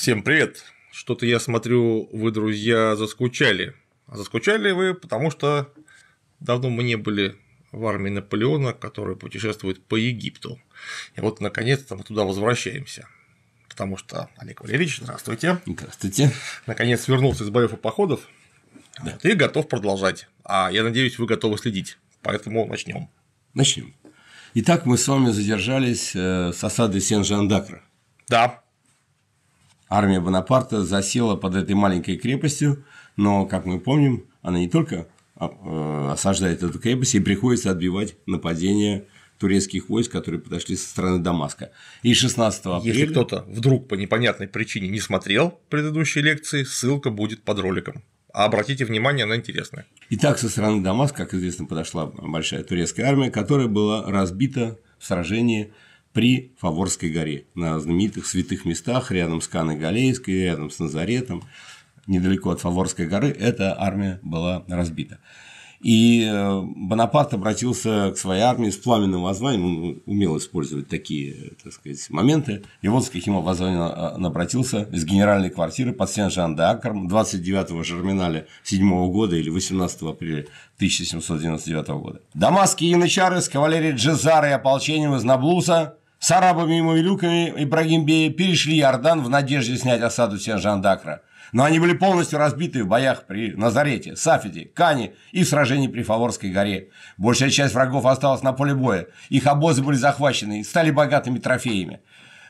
Всем привет! Что-то я смотрю, вы, друзья, заскучали. А заскучали вы, потому что давно мы не были в армии Наполеона, который путешествует по Египту. И вот, наконец-то, мы туда возвращаемся. Потому что Олег Валерьевич, здравствуйте. Здравствуйте. Наконец вернулся из боев и походов. Да. Ты готов продолжать. А я надеюсь, вы готовы следить. Поэтому начнем. Начнем. Итак, мы с вами задержались э, с осады Сен-Жан-Дакра. Да армия Бонапарта засела под этой маленькой крепостью, но, как мы помним, она не только а, э, осаждает эту крепость и приходится отбивать нападение турецких войск, которые подошли со стороны Дамаска. И 16 апреля... Если кто-то вдруг по непонятной причине не смотрел предыдущие лекции, ссылка будет под роликом. А обратите внимание, она интересная. Итак, со стороны Дамаска, как известно, подошла большая турецкая армия, которая была разбита в сражении при Фаворской горе, на знаменитых святых местах рядом с Каной Галейской, рядом с Назаретом, недалеко от Фаворской горы, эта армия была разбита. И э, Бонапарт обратился к своей армии с пламенным воззванием, он умел использовать такие, так сказать, моменты. И вот с каким воззванием он обратился из генеральной квартиры под Сен-Жан-де-Акром 29 Жерминаля 7 года или 18 апреля 1799 года. «Дамасские янычары с кавалерией Джезары и ополчением из Наблуса с арабами и мавилюками Ибрагим Бея перешли Иордан в надежде снять осаду Сен-Жан-Дакра. Но они были полностью разбиты в боях при Назарете, Сафете, Кане и в сражении при Фаворской горе. Большая часть врагов осталась на поле боя. Их обозы были захвачены и стали богатыми трофеями.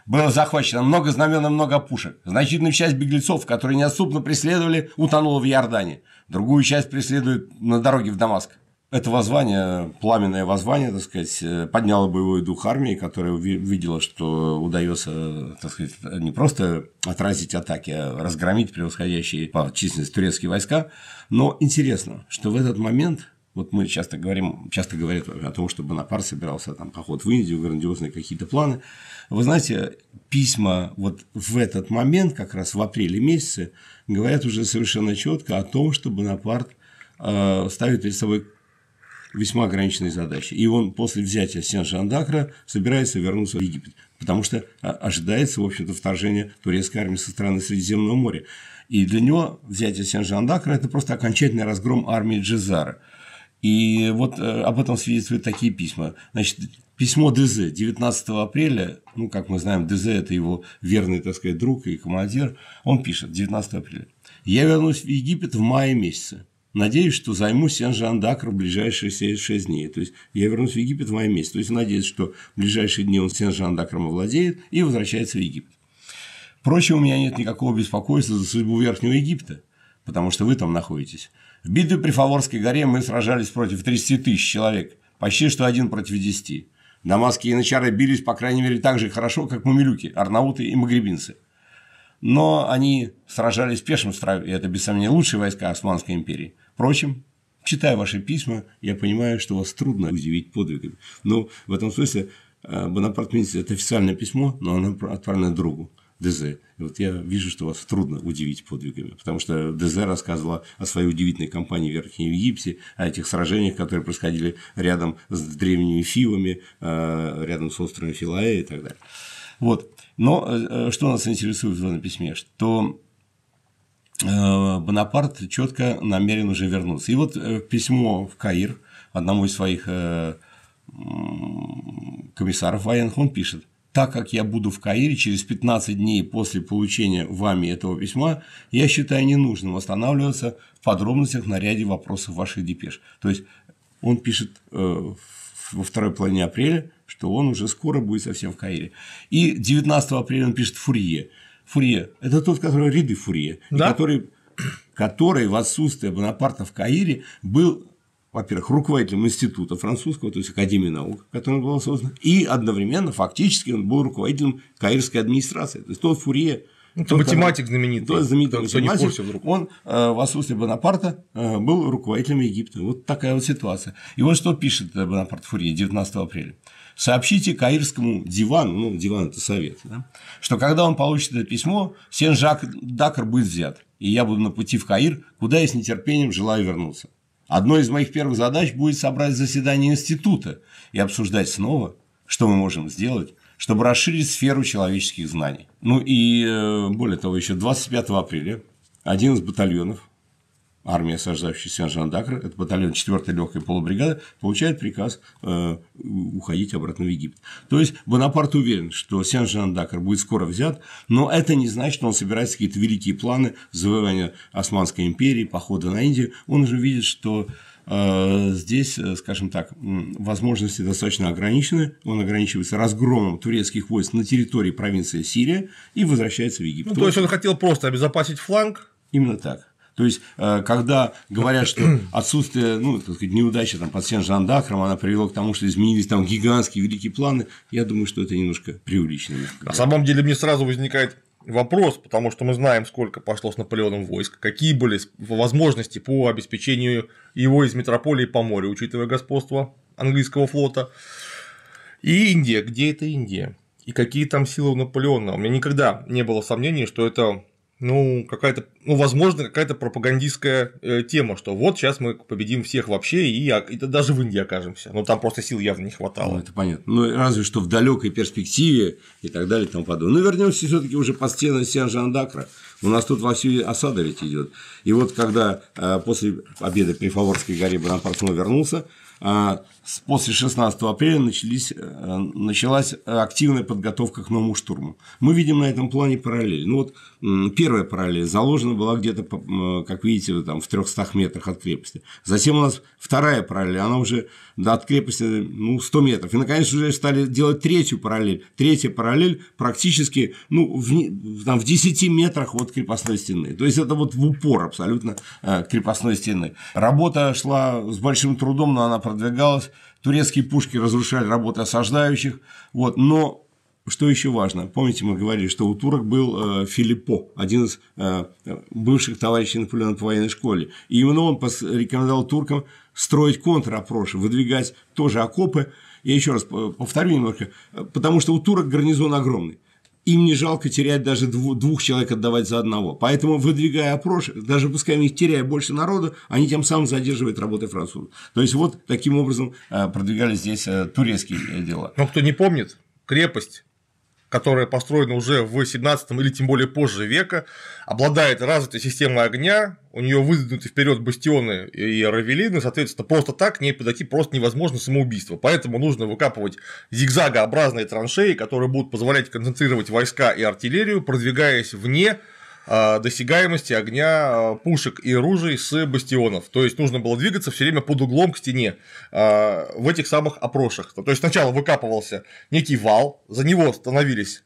Было захвачено много знамен и много пушек. Значительная часть беглецов, которые неотступно преследовали, утонула в Иордане. Другую часть преследуют на дороге в Дамаск. Это воззвание, пламенное воззвание, так сказать, э, подняло боевой дух армии, которая увидела, что удается, так сказать, не просто отразить атаки, а разгромить превосходящие по численности турецкие войска. Но интересно, что в этот момент вот мы часто говорим, часто говорят о том, что Бонапарт собирался там поход в Индию, грандиозные какие-то планы. Вы знаете, письма вот в этот момент, как раз в апреле месяце, говорят уже совершенно четко о том, что Бонапарт э, ставит перед собой весьма ограниченной задачи. И он после взятия Сен-Жандакра собирается вернуться в Египет, потому что а, ожидается, в общем-то, вторжение турецкой армии со стороны Средиземного моря. И для него взятие Сен-Жандакра – это просто окончательный разгром армии Джезара. И вот э, об этом свидетельствуют такие письма. Значит, письмо ДЗ 19 апреля, ну, как мы знаем, ДЗ – это его верный, так сказать, друг и командир, он пишет 19 апреля. «Я вернусь в Египет в мае месяце. Надеюсь, что займу Сен-Жан-Дакр в ближайшие 6 дней. То есть, я вернусь в Египет в мае месяце. То есть, надеюсь, что в ближайшие дни он Сен-Жан-Дакром овладеет и возвращается в Египет. Впрочем, у меня нет никакого беспокойства за судьбу Верхнего Египта, потому что вы там находитесь. В битве при Фаворской горе мы сражались против 30 тысяч человек, почти что один против 10. Дамасские янычары бились, по крайней мере, так же хорошо, как мумилюки, арнауты и магребинцы – но они сражались в пешем строю, и это, без сомнения, лучшие войска Османской империи. Впрочем, читая ваши письма, я понимаю, что вас трудно удивить подвигами. Но ну, в этом смысле э, Бонапарт Минский – это официальное письмо, но оно отправлено другу. ДЗ. Вот я вижу, что вас трудно удивить подвигами, потому что ДЗ рассказывала о своей удивительной кампании в Верхнем Египте, о этих сражениях, которые происходили рядом с древними Фивами, э, рядом с островом Филаэ и так далее. Вот. Но э, э, что нас интересует в этом письме, что э, Бонапарт четко намерен уже вернуться. И вот письмо в Каир одному из своих комиссаров военных, он пишет, так как я буду в Каире через 15 дней после получения вами этого письма, я считаю ненужным останавливаться в подробностях на ряде вопросов ваших депеш. То есть он пишет во второй половине апреля, что он уже скоро будет совсем в Каире. И 19 апреля он пишет Фурье. Фурье – это тот, который Риды Фурье, да? который, который в отсутствие Бонапарта в Каире был во-первых, руководителем института французского, то есть Академии наук, которая была создана, и одновременно фактически он был руководителем каирской администрации. То есть тот Фурье, это математик знаменитый. Тот знаменитый кто математик, не вдруг. он э, в отсутствие Бонапарта э, был руководителем Египта. Вот такая вот ситуация. И вот что пишет э, Бонапарт Фурье 19 апреля сообщите каирскому дивану, ну, диван – это совет, да, что когда он получит это письмо, Сен-Жак Дакар будет взят, и я буду на пути в Каир, куда я с нетерпением желаю вернуться. Одной из моих первых задач будет собрать заседание института и обсуждать снова, что мы можем сделать, чтобы расширить сферу человеческих знаний. Ну и, э, более того, еще 25 апреля один из батальонов Армия осаждающей Сен-Жан-Дакр, это батальон 4-й легкой полубригады, получает приказ э, уходить обратно в Египет. То есть Бонапарт уверен, что Сен-Жан-Дакр будет скоро взят, но это не значит, что он собирается какие-то великие планы завоевания Османской империи, похода на Индию. Он уже видит, что э, Здесь, э, скажем так, возможности достаточно ограничены. Он ограничивается разгромом турецких войск на территории провинции Сирия и возвращается в Египет. Ну, то есть он хотел просто обезопасить фланг. Именно так. То есть, э, когда говорят, что отсутствие, ну, так сказать, неудача там, под всем Жандакром, она привела к тому, что изменились там гигантские великие планы, я думаю, что это немножко преувеличено. На самом деле, мне сразу возникает вопрос, потому что мы знаем, сколько пошло с Наполеоном войск, какие были возможности по обеспечению его из метрополии по морю, учитывая господство английского флота. И Индия, где это Индия? И какие там силы у Наполеона? У меня никогда не было сомнений, что это ну, какая-то, ну, возможно, какая-то пропагандистская э, тема, что вот сейчас мы победим всех вообще, и, и даже в Индии окажемся. Но ну, там просто сил явно не хватало. Ну, это понятно. Ну, разве что в далекой перспективе и так далее и тому подобное. Но ну, вернемся все-таки уже по стенам Сен-Жан-Дакра. У нас тут во всю осада ведь идет. И вот когда э, после победы при Фаворской горе Бонапарт вернулся, а, после 16 апреля начались, э, началась активная подготовка к новому штурму. Мы видим на этом плане параллель. Ну вот первая параллель заложена была где-то, как видите, там, в 300 метрах от крепости. Затем у нас вторая параллель, она уже да, от крепости ну, 100 метров. И, наконец, уже стали делать третью параллель. Третья параллель практически ну, в, там, в 10 метрах от крепостной стены. То есть, это вот в упор абсолютно э, крепостной стены. Работа шла с большим трудом, но она продвигалась, турецкие пушки разрушали работы осаждающих, вот, но что еще важно? Помните, мы говорили, что у турок был э, Филиппо, один из э, бывших товарищей Наполеона по военной школе. И именно он рекомендовал туркам строить контропроши, выдвигать тоже окопы. Я еще раз повторю немножко, э, потому что у турок гарнизон огромный им не жалко терять даже двух, человек отдавать за одного. Поэтому, выдвигая опрос, даже пускай у них теряя больше народа, они тем самым задерживают работы французов. То есть, вот таким образом э, продвигались здесь э, турецкие дела. Но ну, кто не помнит, крепость которая построена уже в 17 или тем более позже века, обладает развитой системой огня, у нее выдвинуты вперед бастионы и равелины, соответственно, просто так к ней подойти просто невозможно самоубийство. Поэтому нужно выкапывать зигзагообразные траншеи, которые будут позволять концентрировать войска и артиллерию, продвигаясь вне Э, досягаемости огня э, пушек и ружей с бастионов. То есть нужно было двигаться все время под углом к стене э, в этих самых опрошах. То есть сначала выкапывался некий вал, за него становились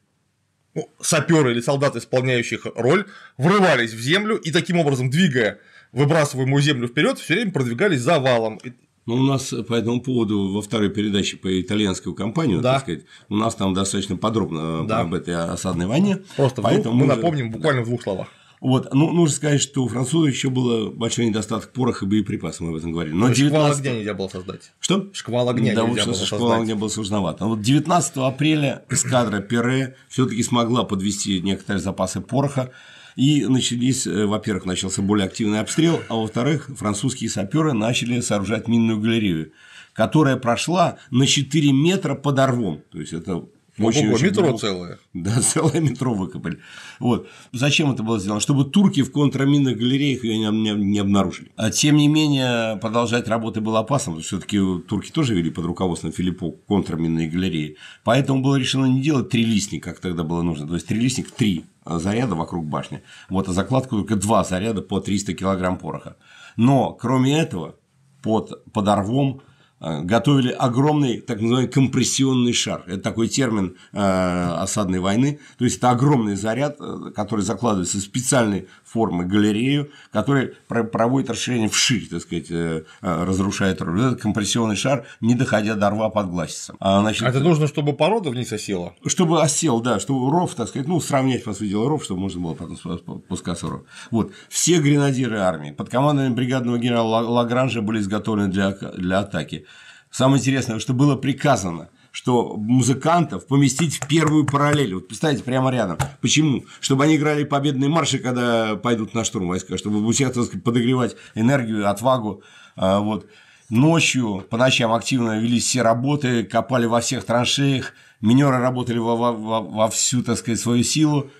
ну, саперы или солдаты, исполняющих роль, врывались в землю и таким образом, двигая выбрасываемую землю вперед, все время продвигались за валом. Ну, у нас э, по этому поводу во второй передаче по итальянскую компанию, да. так сказать, у нас там достаточно подробно э, да. об этой осадной войне. Просто поэтому мы напомним буквально да. в двух словах. Вот, ну, нужно сказать, что у французов еще был э, большой недостаток пороха и боеприпасов, мы об этом говорили. Но 19... Шквал огня нельзя было создать. Что? Шквал огня да, нельзя было создать. Шквал огня было сложновато. Но а вот 19 апреля эскадра Пере все-таки смогла подвести некоторые запасы пороха и начались, э, во-первых, начался более активный обстрел, а во-вторых, французские саперы начали сооружать минную галерею которая прошла на 4 метра под орвом. То есть это очень, Ого, очень метро много... целое. Да, целое метро выкопали. Вот. Зачем это было сделано? Чтобы турки в контраминных галереях ее не, не, не обнаружили. А тем не менее, продолжать работы было опасно, потому что все-таки турки тоже вели под руководством Филиппо контраминные галереи. Поэтому было решено не делать трилистник, как тогда было нужно. То есть трилистник три заряда вокруг башни. Вот, а закладку только два заряда по 300 килограмм пороха. Но, кроме этого, под, под орвом Э, готовили огромный так называемый компрессионный шар. Это такой термин э, осадной войны. То есть это огромный заряд, э, который закладывается в специальный формы галерею, которая проводит расширение вширь, так сказать, э, э, разрушает руль. Этот компрессионный шар, не доходя до рва подгласится. А, значит, а это нужно, чтобы порода вниз осела? Чтобы осел, да, чтобы ров, так сказать, ну, сравнять, по сути дела, ров, чтобы можно было потом спускаться в ров. Вот. Все гренадиры армии под командованием бригадного генерала Лагранжа были изготовлены для, для атаки. Самое интересное, что было приказано что музыкантов поместить в первую параллель. Вот представьте, прямо рядом. Почему? Чтобы они играли победные марши, когда пойдут на штурм войска, чтобы у себя, так сказать, подогревать энергию, отвагу. А, вот. Ночью, по ночам активно велись все работы, копали во всех траншеях, минеры работали во, во, во, во всю, так сказать, свою силу.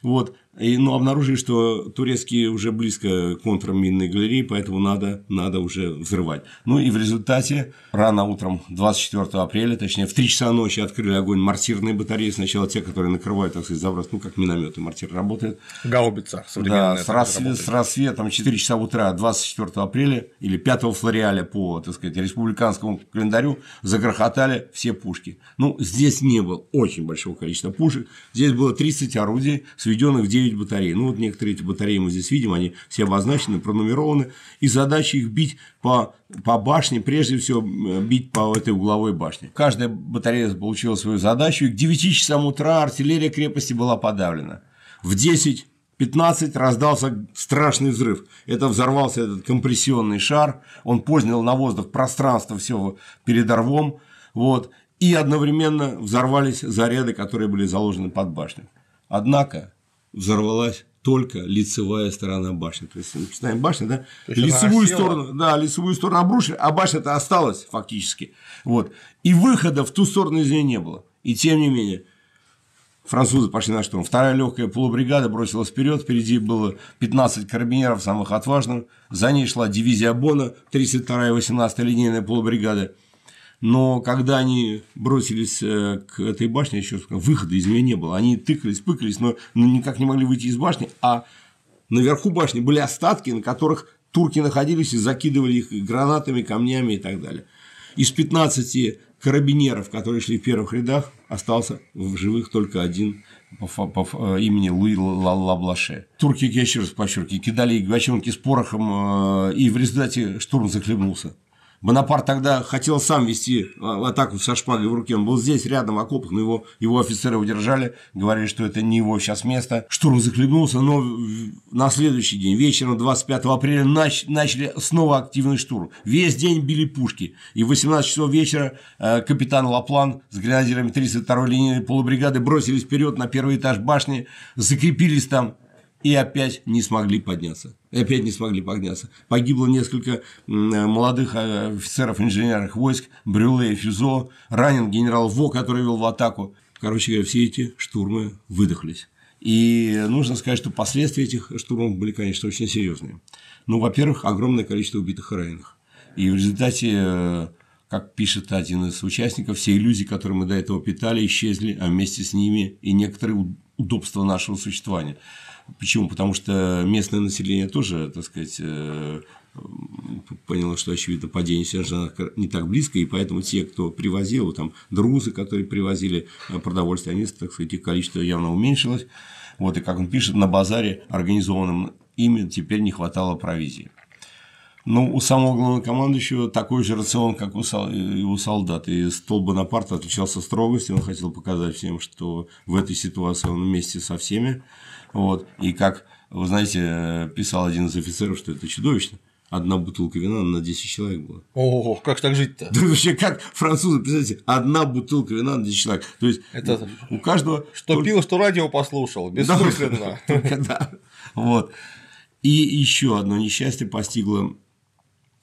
Вот. И, ну, обнаружили, что турецкие уже близко к контрминной галерее, поэтому надо, надо уже взрывать. Ну и в результате рано утром 24 апреля, точнее в 3 часа ночи открыли огонь мортирные батареи. Сначала те, которые накрывают, так сказать, заброс, ну как минометы, мортир работает. Гаубица Да, с, рассвет, с рассветом 4 часа утра 24 апреля или 5 флореаля по, так сказать, республиканскому календарю загрохотали все пушки. Ну, здесь не было очень большого количества пушек. Здесь было 30 орудий, сведенных в 9 9 батарей. Ну, вот некоторые эти батареи мы здесь видим, они все обозначены, пронумерованы. И задача их бить по, по башне, прежде всего бить по этой угловой башне. Каждая батарея получила свою задачу, и к 9 часам утра артиллерия крепости была подавлена. В 10 15 раздался страшный взрыв. Это взорвался этот компрессионный шар, он поднял на воздух пространство все перед рвом, вот, и одновременно взорвались заряды, которые были заложены под башней. Однако взорвалась только лицевая сторона башни. То есть, начинаем башню, да? лицевую сторону, да, лицевую сторону обрушили, а башня-то осталась фактически. Вот. И выхода в ту сторону из нее не было. И тем не менее, французы пошли на штурм. Вторая легкая полубригада бросилась вперед, впереди было 15 карабинеров самых отважных, за ней шла дивизия Бона, 32-я 18-я линейная полубригада, но когда они бросились э, к этой башне, еще выхода из нее не было, они тыкались, пыкались, но никак не могли выйти из башни, а наверху башни были остатки, на которых турки находились и закидывали их гранатами, камнями и так далее. Из 15 карабинеров, которые шли в первых рядах, остался в живых только один по, по, по э, имени Луи Лаблаше. Турки, я еще раз подчеркиваю, кидали гвачонки с порохом, э, и в результате штурм захлебнулся. Бонапарт тогда хотел сам вести а, атаку со шпагой в руке. Он был здесь, рядом, в окопах, но его, его офицеры удержали, говорили, что это не его сейчас место. Штурм захлебнулся, но на следующий день, вечером 25 апреля, нач, начали снова активный штурм. Весь день били пушки. И в 18 часов вечера э, капитан Лаплан с гренадерами 32-й линейной полубригады бросились вперед на первый этаж башни, закрепились там и опять не смогли подняться. И опять не смогли подняться. Погибло несколько э, молодых э, офицеров инженерных войск, Брюле и Фюзо, ранен генерал Во, который вел в атаку. Короче говоря, все эти штурмы выдохлись. И нужно сказать, что последствия этих штурмов были, конечно, очень серьезные. Ну, во-первых, огромное количество убитых и раненых. И в результате, э, как пишет один из участников, все иллюзии, которые мы до этого питали, исчезли, а вместе с ними и некоторые удобства нашего существования. Почему? Потому что местное население тоже, так сказать, э, поняло, что, очевидно, падение Сержана не так близко, и поэтому те, кто привозил, там, друзы, которые привозили э, продовольствие, они, так сказать, их количество явно уменьшилось. Вот, и как он пишет, на базаре, организованном ими, теперь не хватало провизии. Ну, у самого главного командующего такой же рацион, как у его солдат. И стол Бонапарта отличался строгостью, он хотел показать всем, что в этой ситуации он вместе со всеми. Вот. И как, вы знаете, э, писал один из офицеров, что это чудовищно. Одна бутылка вина на 10 человек была. О, как так жить-то? Да вообще, как французы, представляете, одна бутылка вина на 10 человек. То есть, это... у каждого… Что только... пил, что радио послушал, бессмысленно. Да, вот. И еще одно несчастье постигло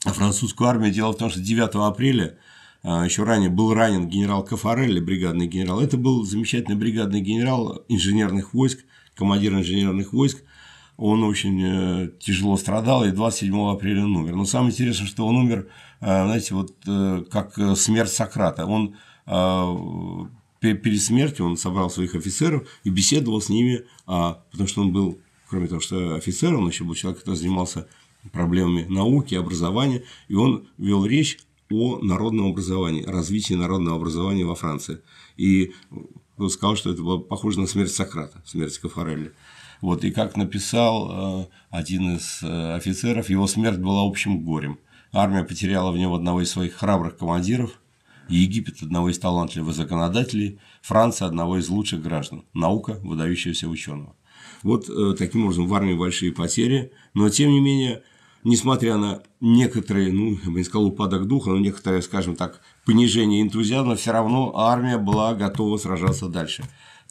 французскую армию. Дело в том, что 9 апреля а, еще ранее был ранен генерал Кафарелли, бригадный генерал. Это был замечательный бригадный генерал инженерных войск, командир инженерных войск, он очень э, тяжело страдал и 27 апреля он умер. Но самое интересное, что он умер, э, знаете, вот э, как смерть Сократа. Он перед смертью он собрал своих офицеров и беседовал с ними, а, потому что он был, кроме того, что офицер, он еще был человек, который занимался проблемами науки, образования, и он вел речь о народном образовании, развитии народного образования во Франции. И он ну, сказал, что это было похоже на смерть Сократа, смерть Кафарелли. Вот, и как написал э, один из э, офицеров, его смерть была общим горем. Армия потеряла в нем одного из своих храбрых командиров, Египет – одного из талантливых законодателей, Франция – одного из лучших граждан, наука – выдающегося ученого. Вот э, таким образом в армии большие потери, но тем не менее, несмотря на некоторые, ну, я бы не сказал упадок духа, но некоторые, скажем так, понижение энтузиазма, все равно армия была готова сражаться дальше.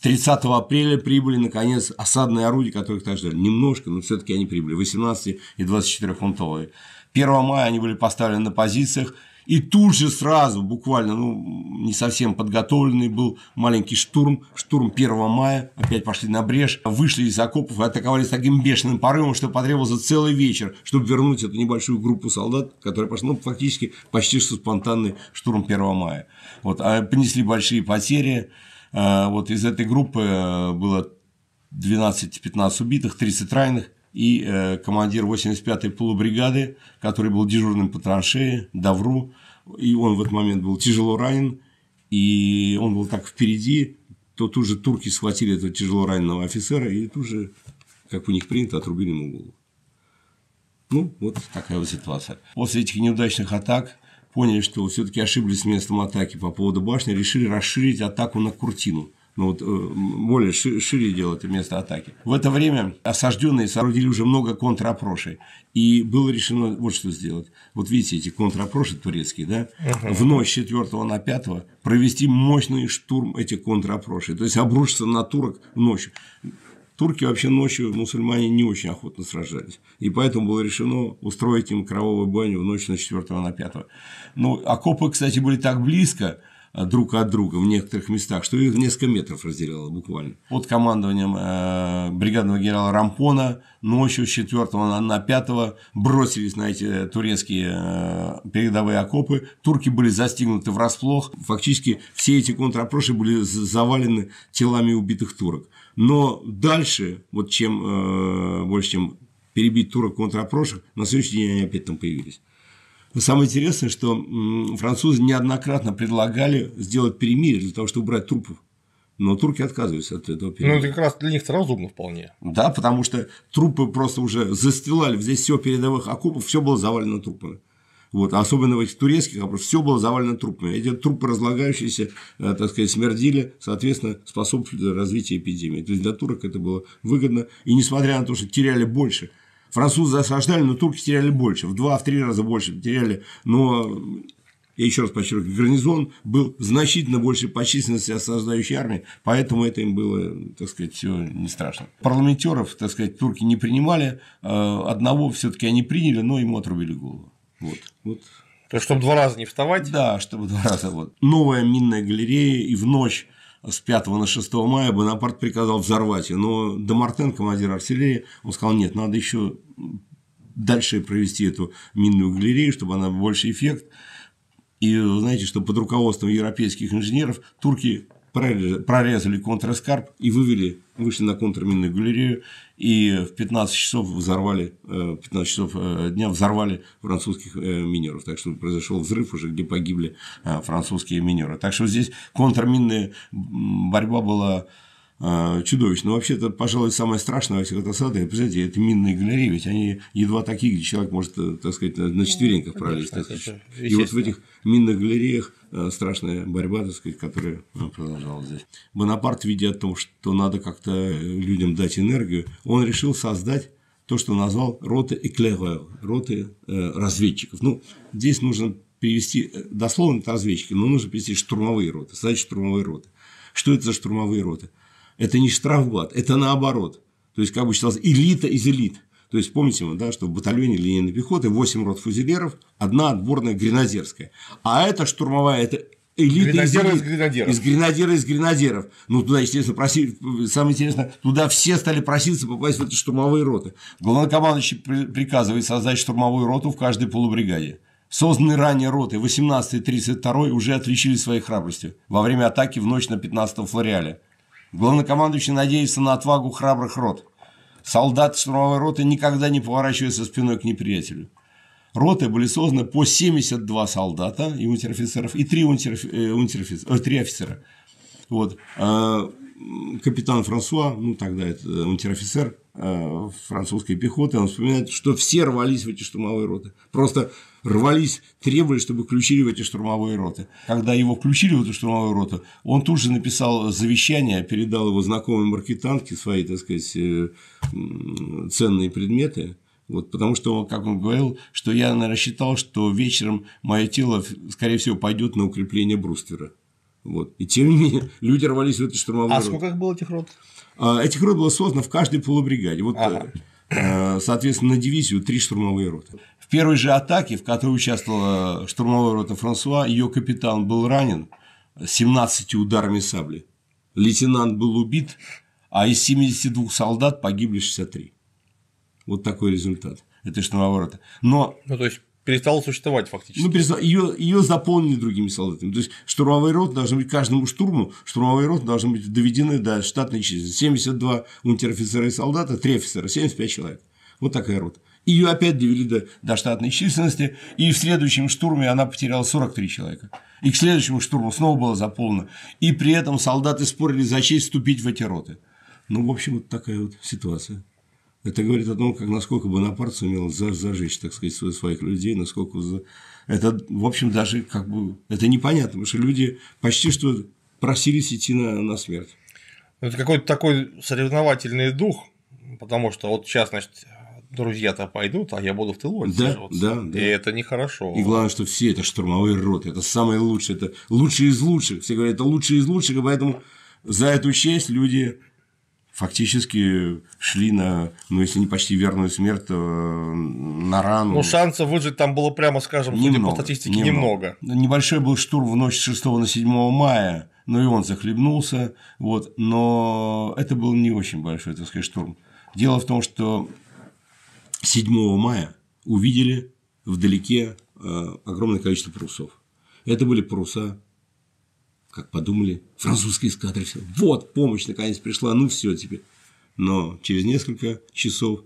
30 апреля прибыли, наконец, осадные орудия, которых так ждали. Немножко, но все-таки они прибыли. 18 и 24 фунтовые. 1 мая они были поставлены на позициях, и тут же сразу, буквально, ну, не совсем подготовленный был маленький штурм, штурм 1 мая, опять пошли на брешь, вышли из окопов и атаковали с таким бешеным порывом, что потребовался целый вечер, чтобы вернуть эту небольшую группу солдат, которая пошла, ну, фактически почти что спонтанный штурм 1 мая. Вот, а понесли большие потери, а, вот из этой группы э, было 12-15 убитых, 30 раненых, и э, командир 85-й полубригады, который был дежурным по траншее, Давру, и он в этот момент был тяжело ранен, и он был так впереди, то тут же турки схватили этого тяжело раненого офицера и тут же, как у них принято, отрубили ему голову. Ну, вот такая вот ситуация. После этих неудачных атак поняли, что все-таки ошиблись с местом атаки по поводу башни, решили расширить атаку на Куртину – ну, вот, э, более шире, шире делать место атаки. В это время осажденные соорудили уже много контропрошей. И было решено вот что сделать. Вот видите, эти контропроши турецкие, да? Угу. В ночь 4 на 5 провести мощный штурм этих контропрошей. То есть, обрушиться на турок ночью. Турки вообще ночью мусульмане не очень охотно сражались. И поэтому было решено устроить им кровавую баню в ночь на 4 на 5. Ну, окопы, кстати, были так близко, Э, друг от друга в некоторых местах, что их несколько метров разделяло буквально. Под командованием э, бригадного генерала Рампона ночью с 4 на, на 5 бросились на эти турецкие э, передовые окопы. Турки были застигнуты врасплох. Фактически все эти контропроши были завалены телами убитых турок. Но дальше, вот чем э, больше, чем перебить турок контропрошек, на следующий день они опять там появились. Но самое интересное, что французы неоднократно предлагали сделать перемирие для того, чтобы убрать трупов. Но турки отказываются от этого периода. Ну, это как раз для них разумно вполне. Да, потому что трупы просто уже застилали. Здесь все передовых окопов, все было завалено трупами. Вот, а особенно в этих турецких окопах, все было завалено трупами. Эти трупы, разлагающиеся, э, так сказать, смердили, соответственно, способствовали развитию эпидемии. То есть для турок это было выгодно. И несмотря на то, что теряли больше, Французы осаждали, но турки теряли больше. В два, в три раза больше теряли. Но, я еще раз подчеркиваю, гарнизон был значительно больше по численности осаждающей армии, поэтому это им было, так сказать, все не страшно. Парламентеров, так сказать, турки не принимали. Э, одного все-таки они приняли, но ему отрубили голову. Вот. вот. То есть, чтобы два раза не вставать? Да, чтобы два раза. Вот. Новая минная галерея и в ночь с 5 на 6 мая Бонапарт приказал взорвать ее, но Домартен, командир артиллерии, он сказал, нет, надо еще дальше провести эту минную галерею, чтобы она больше эффект. И знаете, что под руководством европейских инженеров турки прорезали контраскарп и вывели, вышли на контрминную галерею и в 15 часов взорвали, 15 э, часов э, дня взорвали французских э, минеров. Так что произошел взрыв уже, где погибли французские минеры. Так что здесь контрминная борьба была Э, чудовищно. Но вообще, это, пожалуй, самое страшное во всех осадах. Представляете, это минные галереи, ведь они едва такие, где человек может, э, так сказать, на четвереньках ну, пролезть. И вот в этих минных галереях э, страшная борьба, так сказать, которая продолжалась здесь. Бонапарт, видя о том, что надо как-то людям дать энергию, он решил создать то, что назвал роты эклеров, роты э, разведчиков. Ну, здесь нужно перевести дословно это разведчики, но нужно перевести штурмовые роты, создать штурмовые роты. Что это за штурмовые роты? Это не штрафбат, это наоборот. То есть, как бы считалось, элита из элит. То есть, помните, мы, да, что в батальоне линейной пехоты 8 рот фузелеров, одна отборная гренадерская. А это штурмовая, это элита гренадеры из, элит, из гренадеров. Из гренадеров, из гренадеров. Ну, туда, естественно, проси... самое интересное, туда все стали проситься попасть в эти штурмовые роты. Главнокомандующий приказывает создать штурмовую роту в каждой полубригаде. Созданные ранее роты 18 и 32 уже отличились своей храбростью во время атаки в ночь на 15 флориале. Главнокомандующий надеется на отвагу храбрых рот. Солдаты штурмовой роты никогда не поворачиваются спиной к неприятелю. Роты были созданы по 72 солдата и унтер-офицеров, и 3, унтер, э, унтер э, 3 офицера. Вот. Э, капитан Франсуа, ну тогда это э, унтер-офицер э, французской пехоты, он вспоминает, что все рвались в эти штурмовые роты. Просто рвались, требовали, чтобы включили в эти штурмовые роты. Когда его включили в эту штурмовую роту, он тут же написал завещание, передал его знакомой маркетантке свои, так сказать, э, ценные предметы. Вот, потому что, как он говорил, что я, наверное, считал, что вечером мое тело, скорее всего, пойдет на укрепление бруствера. Вот. И тем не менее, люди рвались в эту штурмовую А рот. сколько было этих рот? А, этих рот было создано в каждой полубригаде. Вот, ага. Э, э, соответственно, на дивизию три штурмовые роты первой же атаке, в которой участвовала штурмовая рота Франсуа, ее капитан был ранен 17 ударами сабли. Лейтенант был убит, а из 72 солдат погибли 63. Вот такой результат этой штурмовой роты. Но... Ну, то есть, перестала существовать фактически. Ну, перестала, ее, ее заполнили другими солдатами. То есть штурмовые роты должны быть каждому штурму, штурмовые роты должны быть доведены до штатной численности. 72 унтер-офицера и солдата, 3 офицера, 75 человек. Вот такая рота. Ее опять довели до, до штатной численности, и в следующем штурме она потеряла 43 человека. И к следующему штурму снова было заполнено. И при этом солдаты спорили за честь вступить в эти роты. Ну, в общем, вот такая вот ситуация. Это говорит о том, как насколько Бонапарт сумел зажечь, так сказать, своих людей, насколько... Это, в общем, даже как бы... Это непонятно, потому что люди почти что просились идти на, на смерть. Это какой-то такой соревновательный дух, потому что вот сейчас, значит, друзья-то пойдут, а я буду в тылу Да, да, да. И это нехорошо. И главное, что все это штурмовые роты, это самые лучшие, это лучшие из лучших. Все говорят, это лучшие из лучших, и поэтому за эту честь люди фактически шли на, ну, если не почти верную смерть, то на рану. Ну, шансов выжить там было, прямо скажем, немного, по статистике, немного. немного. Небольшой был штурм в ночь с 6 на 7 мая, но и он захлебнулся, вот, но это был не очень большой, так сказать, штурм. Дело в том, что 7 мая увидели вдалеке э, огромное количество парусов. Это были паруса, как подумали, французские эскадры. Вот, помощь наконец пришла, ну все теперь. Но через несколько часов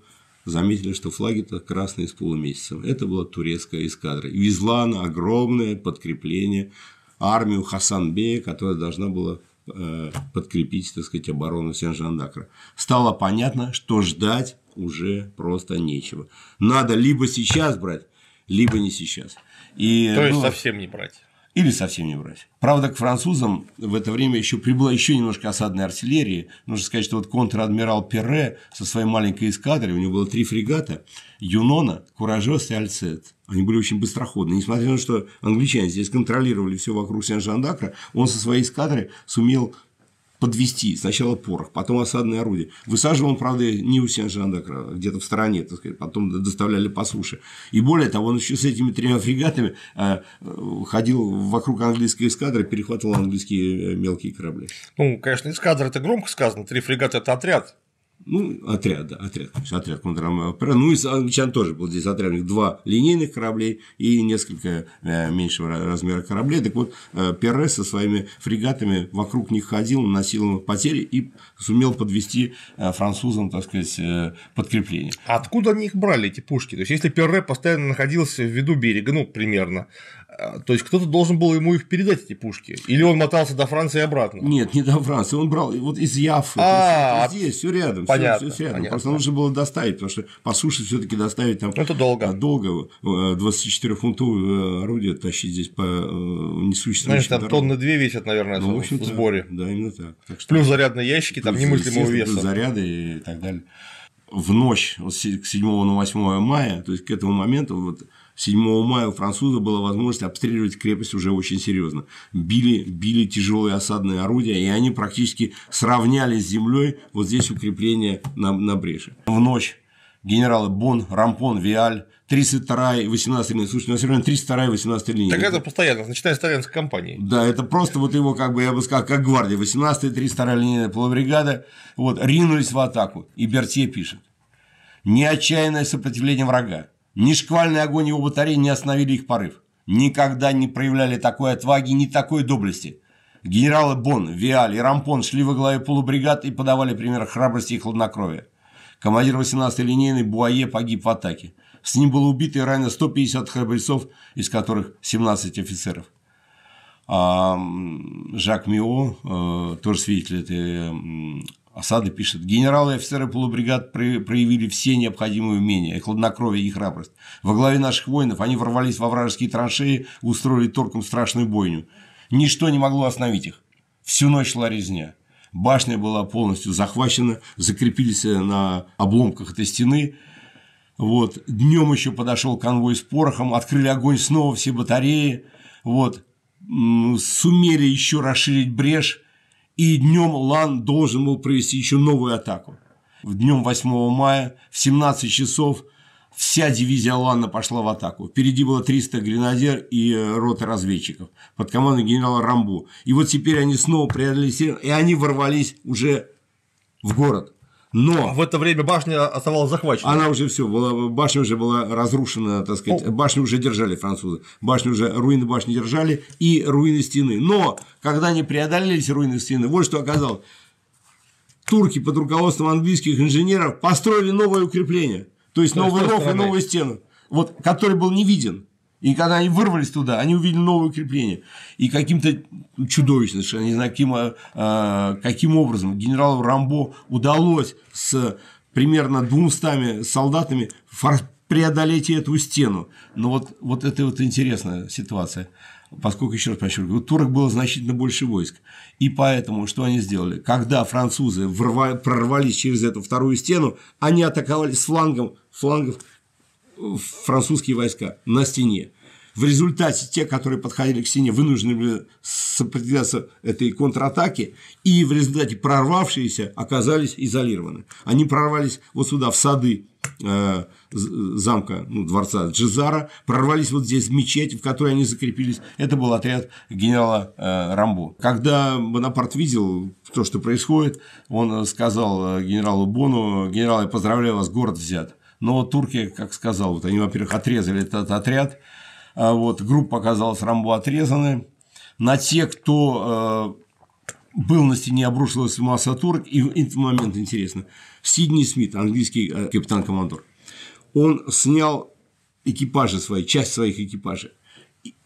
заметили, что флаги-то красные с полумесяцем. Это была турецкая эскадра. И везла она огромное подкрепление армию Хасанбея, которая должна была Э, подкрепить, так сказать, оборону Сен-Жан-Дакра. Стало понятно, что ждать уже просто нечего. Надо либо сейчас брать, либо не сейчас. И, То ну, есть совсем не брать. Или совсем не брать. Правда, к французам в это время еще прибыла еще немножко осадной артиллерии. Нужно сказать, что вот контр-адмирал Перре со своей маленькой эскадрой, у него было три фрегата, Юнона, Куражос и Альцет. Они были очень быстроходны. Несмотря на то, что англичане здесь контролировали все вокруг Сен-Жан-Дакра, он со своей эскадрой сумел подвести. Сначала порох, потом осадное орудие. Высаживал он, правда, не у Сен-Жан-Дакра, где-то в стороне, так сказать, потом доставляли по суше. И более того, он еще с этими тремя фрегатами э, ходил вокруг английской эскадры, перехватывал английские э, мелкие корабли. Ну, конечно, эскадра – это громко сказано, три фрегата – это отряд, ну, отряд, да, отряд, конечно, отряд контрабандного Ну, и англичан тоже был здесь отряд. У них два линейных кораблей и несколько э, меньшего размера кораблей. Так вот, э, Перре со своими фрегатами вокруг них ходил, наносил потери и сумел подвести э, французам, так сказать, э, подкрепление. А откуда они их брали, эти пушки? То есть, если Перре постоянно находился в виду берега, ну, примерно, а, то есть кто-то должен был ему их передать, эти пушки. Или он мотался до Франции и обратно. Нет, не до Франции. Он брал вот из Яфы. А, здесь, все рядом. Понятно, все, рядом. Просто нужно было доставить, потому что по суше все-таки доставить там. Это долго. Долго 24-фунтовое э, э, орудие тащить здесь по э, несуществующим Знаешь, ну, там дорогам. тонны две весят, наверное, ну, в, сборе. Да, именно так. Плюс зарядные ящики, там немыслимого веса. Заряды и так далее. В ночь с 7 на 8 мая, то есть к этому моменту вот 7 мая у француза была возможность обстреливать крепость уже очень серьезно. Били, били тяжелые осадные орудия, и они практически сравняли с землей вот здесь укрепление на, на бреше. В ночь генералы Бон, Рампон, Виаль, 32-я и 18-я линия. Слушай, у нас реально 32-я и 18-я линия. Так это постоянно, начиная с итальянской компании. Да, это просто вот его, как бы, я бы сказал, как гвардия. 18-я, 32-я линейная полубригада, вот, ринулись в атаку. И Бертье пишет. Неотчаянное сопротивление врага, ни шквальный огонь его батареи не остановили их порыв. Никогда не проявляли такой отваги, ни такой доблести. Генералы Бон, Виаль и Рампон шли во главе полубригад и подавали пример храбрости и хладнокровия. Командир 18-й линейной Буае погиб в атаке. С ним было убито и ранено 150 храбрецов, из которых 17 офицеров. А Жак Мио, э, тоже свидетель этой Осады пишет, генералы и офицеры полубригад проявили все необходимые умения, и хладнокровие и храбрость. Во главе наших воинов они ворвались во вражеские траншеи, устроили туркам страшную бойню. Ничто не могло остановить их. Всю ночь шла резня. Башня была полностью захвачена, закрепились на обломках этой стены. Вот. Днем еще подошел конвой с порохом, открыли огонь снова все батареи. Вот. Сумели еще расширить брешь, и днем Лан должен был провести еще новую атаку. В днем 8 мая в 17 часов вся дивизия Лана пошла в атаку. Впереди было 300 гренадер и э, рота разведчиков под командой генерала Рамбу. И вот теперь они снова преодолели и они ворвались уже в город. Но в это время башня оставалась захвачена. Она уже все была, башня уже была разрушена, так сказать, О. башню уже держали французы, башню уже руины башни держали и руины стены. Но когда они преодолелись руины стены, вот что оказалось. Турки под руководством английских инженеров построили новое укрепление, то есть то новый ров и новую стену, вот, который был не виден. И когда они вырвались туда, они увидели новое укрепление. И каким-то чудовищным, совершенно не знаю, каким, э, каким образом генералу Рамбо удалось с примерно 200 солдатами преодолеть эту стену. Но вот, вот это вот интересная ситуация. Поскольку, еще раз подчеркиваю, у турок было значительно больше войск. И поэтому, что они сделали? Когда французы прорвались через эту вторую стену, они атаковали с флангом, флангов французские войска на стене. В результате те, которые подходили к стене, вынуждены были сопротивляться этой контратаке, и в результате прорвавшиеся оказались изолированы. Они прорвались вот сюда, в сады э, замка, ну, дворца Джизара, прорвались вот здесь в мечеть, в которой они закрепились. Это был отряд генерала э, Рамбо. Когда Бонапарт видел то, что происходит, он э, сказал э, генералу Бону, генерал, я поздравляю вас, город взят. Но турки, как сказал, вот они, во-первых, отрезали этот отряд, а вот, группа оказалась Рамбо отрезаны. На те, кто э, был на стене, обрушилась масса турок, и в этот момент интересно. Сидни Смит, английский э, капитан-командор, он снял экипажи свои, часть своих экипажей,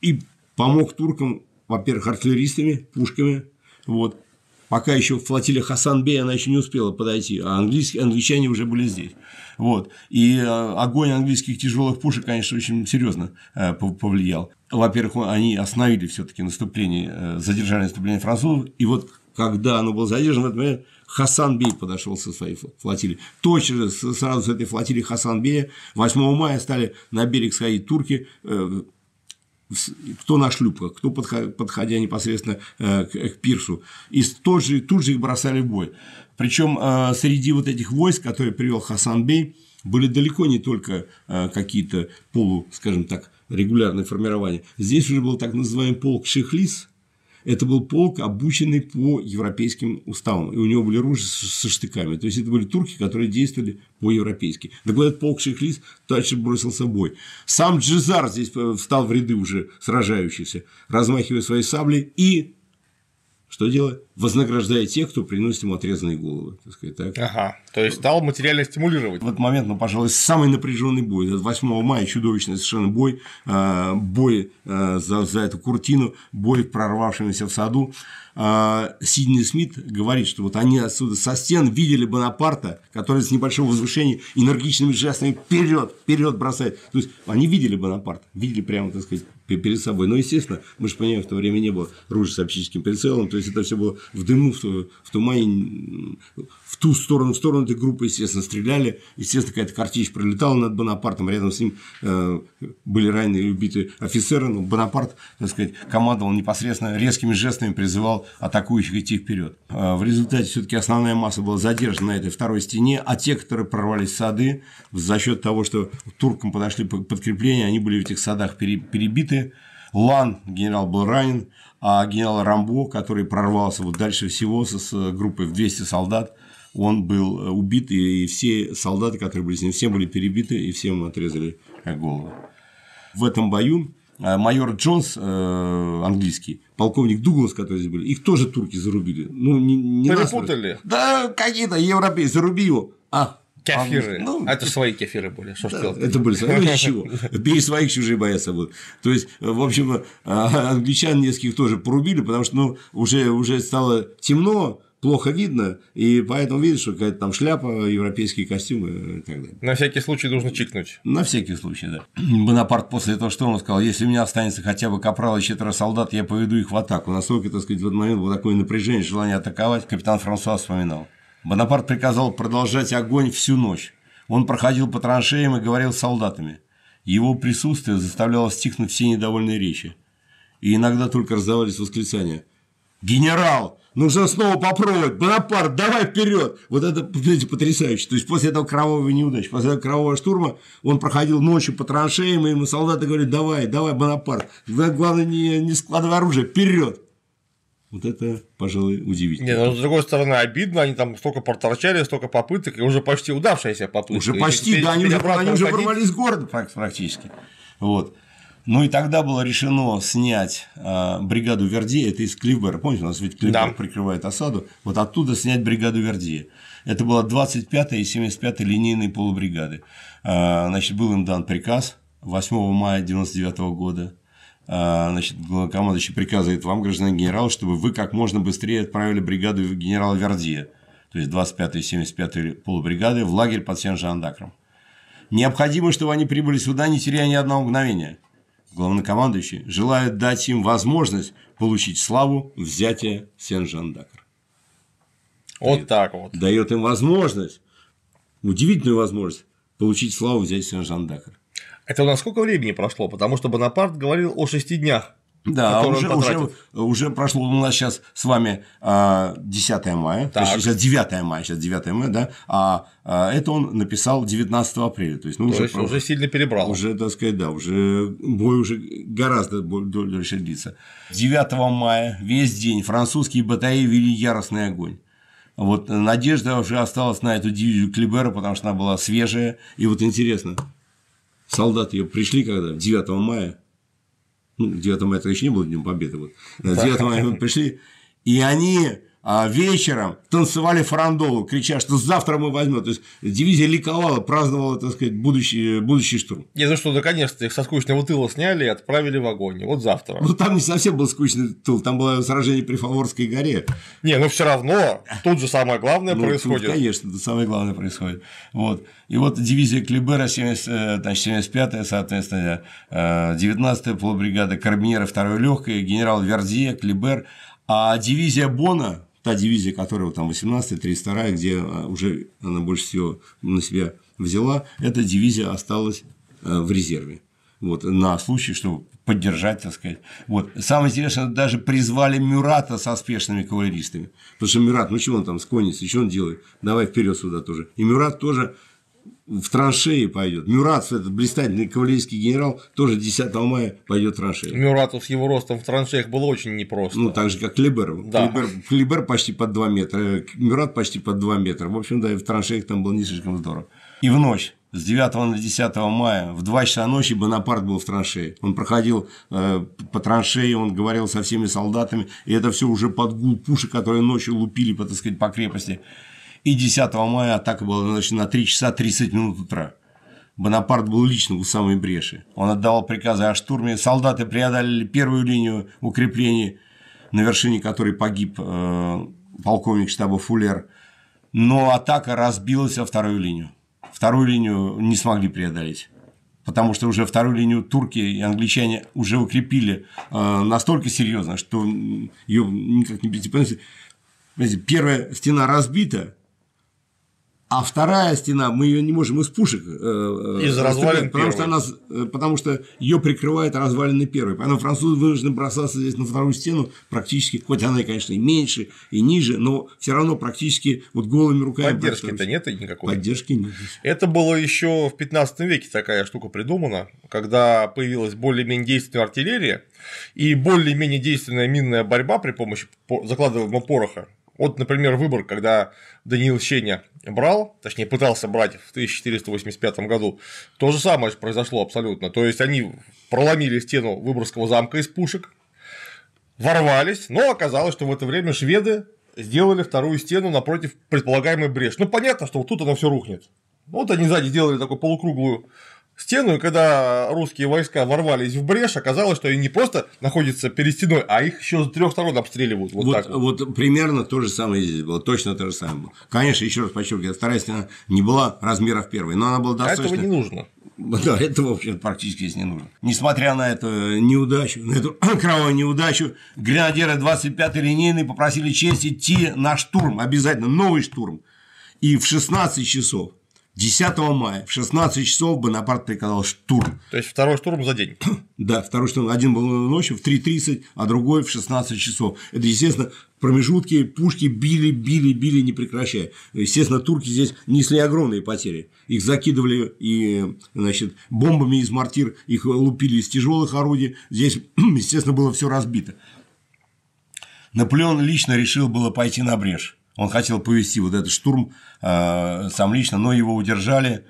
и помог туркам, во-первых, артиллеристами, пушками, вот, Пока еще флотилия Хасан-Бей, она еще не успела подойти, а английские, англичане уже были здесь. Вот. И э, огонь английских тяжелых пушек, конечно, очень серьезно э, повлиял. Во-первых, они остановили все-таки наступление, э, задержали наступление французов. И вот когда оно было задержано, в этот момент Хасан Бей подошел со своей флотилией. Точно же сразу с этой флотилии Хасан Бея 8 мая стали на берег сходить турки, кто на шлюпках, кто подходя непосредственно э, э, к пирсу. И тут же, тут же их бросали в бой. Причем э, среди вот этих войск, которые привел Хасан Бей, были далеко не только какие-то полу, скажем так, регулярные формирования. Здесь уже был так называемый полк Шехлис – это был полк, обученный по европейским уставам, и у него были ружья со штыками. То есть, это были турки, которые действовали по-европейски. Так вот, этот полк Шехлис дальше бросился в бой. Сам Джизар здесь э, встал в ряды уже сражающихся, размахивая своей саблей и что делает? Вознаграждая тех, кто приносит ему отрезанные головы. Так сказать, так. Ага. То есть стал материально стимулировать. В этот момент, ну, пожалуй, самый напряженный бой. Этот 8 мая чудовищный совершенно бой, э, бой э, за, за эту куртину, бой прорвавшимися в саду. Э, Сидни Смит говорит, что вот они отсюда со стен видели Бонапарта, который с небольшого возвышения энергичными жестами вперед, вперед бросает. То есть они видели Бонапарта, видели прямо, так сказать, перед собой. Ну, естественно, мы же понимаем, в то время не было ружья с оптическим прицелом, то есть это все было в дыму, в, в тумане, в ту сторону, в сторону этой группы, естественно, стреляли, естественно, какая-то картечь пролетала над Бонапартом, рядом с ним э, были ранены и убиты офицеры, но Бонапарт, так сказать, командовал непосредственно резкими жестами, призывал атакующих идти вперед. Э, в результате все-таки основная масса была задержана на этой второй стене, а те, которые прорвались в сады, за счет того, что туркам подошли подкрепления, они были в этих садах перебиты, убиты, Лан, генерал был ранен, а генерал Рамбо, который прорвался вот дальше всего с группой в 200 солдат, он был э, убит, и все солдаты, которые были с ним, все были перебиты, и всем отрезали голову. В этом бою э, майор Джонс, э, английский, полковник Дуглас, которые здесь были, их тоже турки зарубили. Ну, не, не Перепутали? да, какие-то европейцы, заруби его. А, Кефиры. Он, ну, а это свои кефиры были. Что да, Это были свои. Ну, ничего. Бери своих, чужие боятся будут. То есть, в общем, а, англичан нескольких тоже порубили, потому что ну, уже, уже стало темно, плохо видно, и поэтому видишь, что какая-то там шляпа, европейские костюмы и так далее. На всякий случай нужно чикнуть. На всякий случай, да. Бонапарт после этого что он сказал? Если у меня останется хотя бы капрал и четверо солдат, я поведу их в атаку. Настолько, так сказать, в этот момент было такое напряжение, желание атаковать, капитан Франсуа вспоминал. Бонапарт приказал продолжать огонь всю ночь. Он проходил по траншеям и говорил с солдатами. Его присутствие заставляло стихнуть все недовольные речи. И иногда только раздавались восклицания. «Генерал! Нужно снова попробовать! Бонапарт, давай вперед!» Вот это, видите, потрясающе. То есть, после этого кровавой неудачи, после этого кровавого штурма, он проходил ночью по траншеям, и ему солдаты говорят, «Давай, давай, Бонапарт! Главное, не, не складывай оружие, вперед!» Вот это, пожалуй, удивительно. Не, но ну, с другой стороны, обидно, они там столько проторчали, столько попыток, и уже почти удавшаяся попытка. Уже почти, да, они уже, они уже ворвались в город практически. Вот. Ну и тогда было решено снять э, бригаду Верди, это из Кливбера, помните, у нас ведь Кливбер. да. прикрывает осаду, вот оттуда снять бригаду Верди. Это была 25-я и 75-я линейные полубригады. Э, значит, был им дан приказ 8 мая 1999 года а, значит, главнокомандующий приказывает вам, гражданин генерал, чтобы вы как можно быстрее отправили бригаду генерала Вердия, то есть 25-й и 75-й полубригады, в лагерь под Сен-Жан-Дакром. Необходимо, чтобы они прибыли сюда, не теряя ни одного мгновения. Главнокомандующий желает дать им возможность получить славу взятия Сен-Жан-Дакра. Вот дает, так вот. Дает им возможность, удивительную возможность, получить славу взятия Сен-Жан-Дакра. Это у нас сколько времени прошло? Потому что Бонапарт говорил о шести днях. Да, а уже, уже, уже прошло, у нас сейчас с вами 10 а, мая, так. то есть сейчас 9 мая, сейчас 9 мая, да, а, а это он написал 19 апреля, то есть, ну, то уже, есть уже сильно перебрал. Уже, так сказать, да, уже бой уже гораздо дольше длится. 9 мая весь день французские батареи вели яростный огонь. Вот надежда уже осталась на эту дивизию Клибера, потому что она была свежая. И вот интересно, солдаты ее пришли когда? 9 мая. Ну, 9 мая это еще не было Днем Победы. Вот. 9 мая пришли, и они а вечером танцевали фарандолу, крича, что завтра мы возьмем. То есть дивизия ликовала, праздновала, так сказать, будущий, э, будущий штурм. Не, ну что, наконец-то их со скучного тыла сняли и отправили в огонь. Вот завтра. Ну там не совсем был скучный тыл, там было сражение при Фаворской горе. Не, но ну, все равно, тут же самое главное ну, происходит. Ну, конечно, тут самое главное происходит. Вот. И вот дивизия Клибера, 75-я, э, соответственно, 19-я э, полубригада, карабинеры 2-й легкой, генерал Верзия, Клибер, а дивизия Бона, та дивизия, которая там 18-я, 32-я, где а, уже она больше всего на себя взяла, эта дивизия осталась э, в резерве. Вот, на случай, чтобы поддержать, так сказать. Вот. Самое интересное, даже призвали Мюрата со спешными кавалеристами. Потому что Мюрат, ну что он там с конницей, что он делает? Давай вперед сюда тоже. И Мюрат тоже в траншеи пойдет. Мюратов, этот блистательный кавалерийский генерал, тоже 10 мая пойдет в траншеи. Мюратов с его ростом в траншеях было очень непросто. Ну, так же, как Клибер. Да. Клибер, Клибер почти под 2 метра, э, Мюрат почти под 2 метра. В общем, да, и в траншеях там было не слишком здорово. И в ночь с 9 на 10 мая в 2 часа ночи Бонапарт был в траншее. Он проходил э, по траншее, он говорил со всеми солдатами, и это все уже под гул пушек, которые ночью лупили, по, так сказать, по крепости и 10 мая атака была назначена на 3 часа 30 минут утра. Бонапарт был лично у самой бреши. Он отдавал приказы о штурме, солдаты преодолели первую линию укреплений, на вершине которой погиб э, полковник штаба Фуллер. Но атака разбилась о вторую линию. Вторую линию не смогли преодолеть потому что уже вторую линию турки и англичане уже укрепили э, настолько серьезно, что ее никак не переполнили. Первая стена разбита, а вторая стена, мы ее не можем из пушек э, э, из развалин потому что, она, э, потому что ее прикрывает развалины первой. Поэтому французы вынуждены бросаться здесь на вторую стену практически, хоть она, и, конечно, и меньше, и ниже, но все равно практически вот голыми руками. Поддержки-то нет никакой. Поддержки нет. Это было еще в 15 веке такая штука придумана, когда появилась более-менее действенная артиллерия и более-менее действенная минная борьба при помощи закладываемого пороха вот, например, выбор, когда Даниил Щеня брал, точнее пытался брать в 1485 году, то же самое произошло абсолютно. То есть они проломили стену Выборгского замка из пушек, ворвались, но оказалось, что в это время шведы сделали вторую стену напротив предполагаемой брешь. Ну, понятно, что вот тут она все рухнет. Вот они сзади сделали такую полукруглую стену, и когда русские войска ворвались в брешь, оказалось, что они не просто находятся перед стеной, а их еще с трех сторон обстреливают. Вот, вот, так вот. вот примерно то же самое здесь было, точно то же самое было. Конечно, еще раз подчеркиваю, вторая стена не была размеров первой, но она была достаточно. А этого не нужно. Да, это, в общем, практически здесь не нужно. Несмотря на эту неудачу, на эту кровавую неудачу, гренадеры 25-й линейной попросили честь идти на штурм, обязательно новый штурм. И в 16 часов 10 мая в 16 часов Бонапарт приказал штурм. То есть второй штурм за день. да, второй штурм. Один был ночью в 3.30, а другой в 16 часов. Это, естественно, промежутки пушки били, били, били, не прекращая. Естественно, турки здесь несли огромные потери. Их закидывали и, значит, бомбами из мортир, их лупили из тяжелых орудий. Здесь, естественно, было все разбито. Наполеон лично решил было пойти на брешь. Он хотел повести вот этот штурм э, сам лично, но его удержали.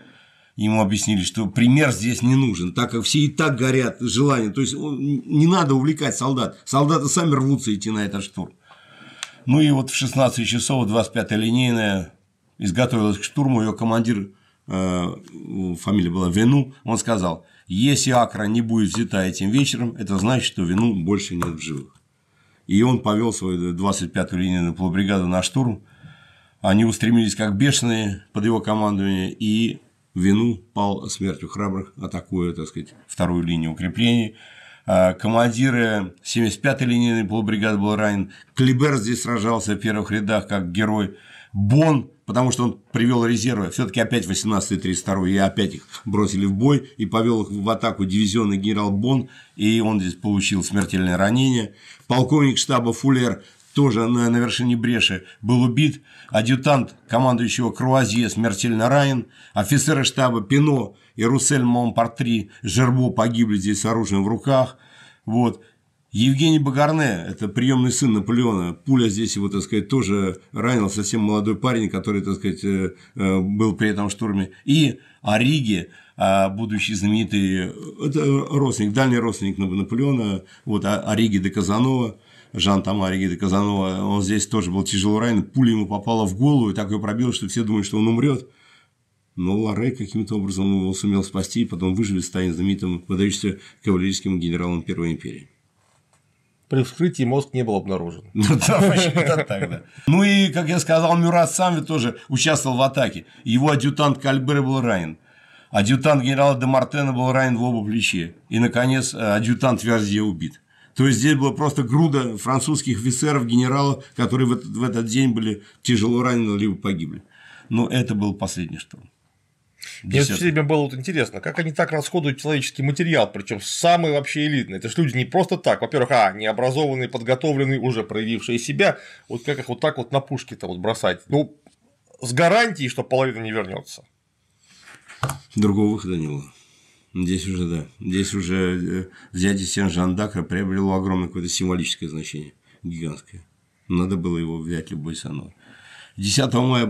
Ему объяснили, что пример здесь не нужен, так как все и так горят желанием. То есть он, не надо увлекать солдат. Солдаты сами рвутся идти на этот штурм. Ну и вот в 16 часов 25-я линейная изготовилась к штурму. Ее командир, э, фамилия была Вену, он сказал, если Акра не будет взята этим вечером, это значит, что Вену больше нет в живых и он повел свою 25-ю линейную полубригаду на штурм. Они устремились как бешеные под его командование, и вину пал смертью храбрых, атакуя, так сказать, вторую линию укреплений. А, командиры 75-й линейной полубригады был ранен. Клибер здесь сражался в первых рядах как герой. Бон потому что он привел резервы, все-таки опять 18 32 и опять их бросили в бой, и повел их в атаку дивизионный генерал Бон, и он здесь получил смертельное ранение. Полковник штаба Фуллер тоже на, на вершине бреши был убит, адъютант командующего Круазье смертельно ранен, офицеры штаба Пино и Руссель Монпартри Жербо погибли здесь с оружием в руках, вот, Евгений Багарне, это приемный сын Наполеона, пуля здесь его, так сказать, тоже ранил совсем молодой парень, который, так сказать, э, э, был при этом штурме. И Ориги, э, будущий знаменитый это родственник, дальний родственник Наполеона, вот а, Ориги де Казанова, Жан там Ориги де Казанова, он здесь тоже был тяжело ранен, пуля ему попала в голову и так ее пробила, что все думают, что он умрет. Но Ларе каким-то образом его сумел спасти, и потом выживет, станет знаменитым выдающимся кавалерийским генералом Первой империи. При вскрытии мозг не был обнаружен. Ну да, вообще-то так, да. Ну и, как я сказал, Мюрат сам тоже участвовал в атаке. Его адъютант Кальбер был ранен. Адъютант генерала де Мартена был ранен в оба плече. И, наконец, э, адъютант Верзье убит. То есть, здесь была просто груда французских офицеров, генералов, которые в этот, в этот день были тяжело ранены, либо погибли. Но это был последний штурм. Мне все время было вот интересно, как они так расходуют человеческий материал, причем самый вообще элитный. Это же люди не просто так. Во-первых, а, необразованные, подготовленные, уже проявившие себя. Вот как их вот так вот на пушки-то вот бросать. Ну, с гарантией, что половина не вернется. Другого выхода не было. Здесь уже, да. Здесь уже э, взятие Сен-Жан-Дакра приобрело огромное какое-то символическое значение, гигантское. Надо было его взять любой ценой. 10 мая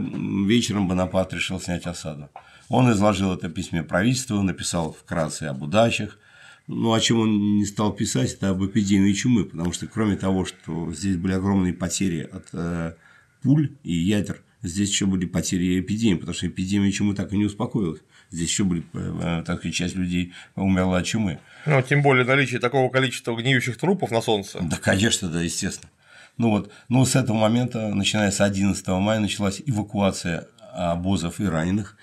вечером Бонапарт решил снять осаду. Он изложил это письме правительству, написал вкратце об удачах. Ну, о чем он не стал писать, это об эпидемии чумы, потому что кроме того, что здесь были огромные потери от э, пуль и ядер, здесь еще были потери эпидемии, потому что эпидемия чумы так и не успокоилась. Здесь еще были, э, э, так и часть людей умерла от чумы. Ну, тем более наличие такого количества гниющих трупов на солнце. Да, конечно, да, естественно. Ну вот, ну с этого момента, начиная с 11 мая, началась эвакуация обозов и раненых.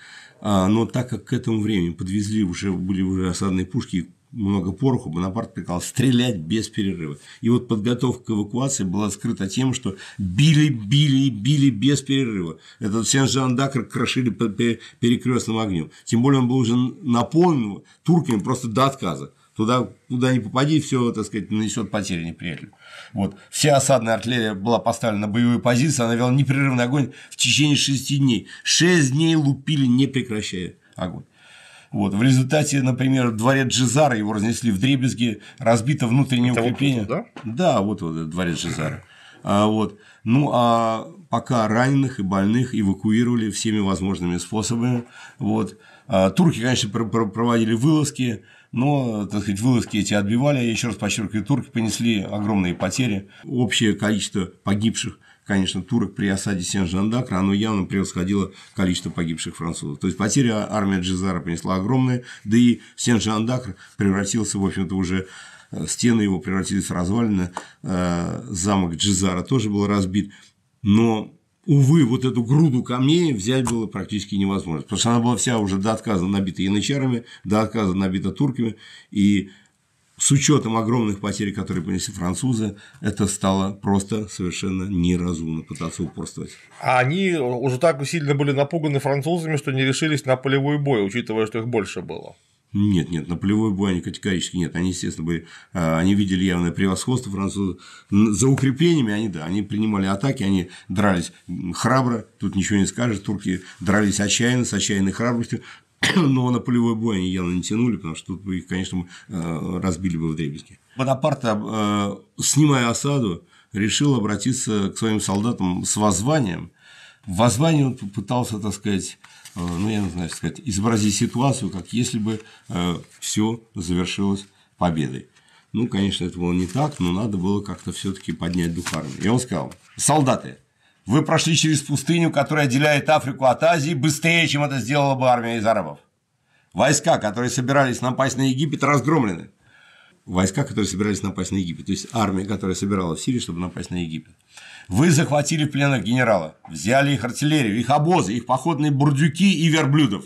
А, но так как к этому времени подвезли уже, были уже осадные пушки, много пороху, Бонапарт приказал стрелять без перерыва. И вот подготовка к эвакуации была скрыта тем, что били, били, били без перерыва. Этот Сен-Жан-Дакр крошили перекрестным огнем. Тем более он был уже наполнен турками просто до отказа. Туда, куда не попади, все, так сказать, нанесет потери неприятелю. Вот. Вся осадная артиллерия была поставлена на боевые позиции, она вела непрерывный огонь в течение шести дней. Шесть дней лупили, не прекращая огонь. Вот. В результате, например, дворец Джизара, его разнесли в дребезги, разбито внутреннее Это укрепление. Вот, да? да, вот, вот дворец Джизара. А, вот. Ну, а пока раненых и больных эвакуировали всеми возможными способами. Вот. А, турки, конечно, пр- пр- проводили вылазки, но, так сказать, вылазки эти отбивали, я еще раз подчеркиваю, турки понесли огромные потери, общее количество погибших конечно, турок при осаде Сен-Жандакра, оно явно превосходило количество погибших французов. То есть потери армия Джизара понесла огромные, да и Сен-Жандакр превратился, в общем-то, уже э, стены его превратились в развалины, э, замок Джизара тоже был разбит, но увы, вот эту груду камней взять было практически невозможно, потому что она была вся уже до отказа набита янычарами, до отказа набита турками, и с учетом огромных потерь, которые понесли французы, это стало просто совершенно неразумно пытаться упорствовать. А они уже так сильно были напуганы французами, что не решились на полевой бой, учитывая, что их больше было. Нет, нет, на полевой бой они категорически нет. Они, естественно, были, а, они видели явное превосходство французов. За укреплениями они, да, они принимали атаки, они дрались храбро, тут ничего не скажешь, турки дрались отчаянно, с отчаянной храбростью, но на полевой бой они явно не тянули, потому что тут бы их, конечно, а, разбили бы в дребезги. Бонапарта, а, снимая осаду, решил обратиться к своим солдатам с воззванием. В он пытался так сказать, Э, ну, я не знаю, сказать, изобразить ситуацию, как если бы э, все завершилось победой. Ну, конечно, это было не так, но надо было как-то все-таки поднять дух армии. И он сказал, солдаты, вы прошли через пустыню, которая отделяет Африку от Азии, быстрее, чем это сделала бы армия из арабов. Войска, которые собирались напасть на Египет, разгромлены войска, которые собирались напасть на Египет, то есть армия, которая собиралась в Сирии, чтобы напасть на Египет. Вы захватили в пленах генерала, взяли их артиллерию, их обозы, их походные бурдюки и верблюдов.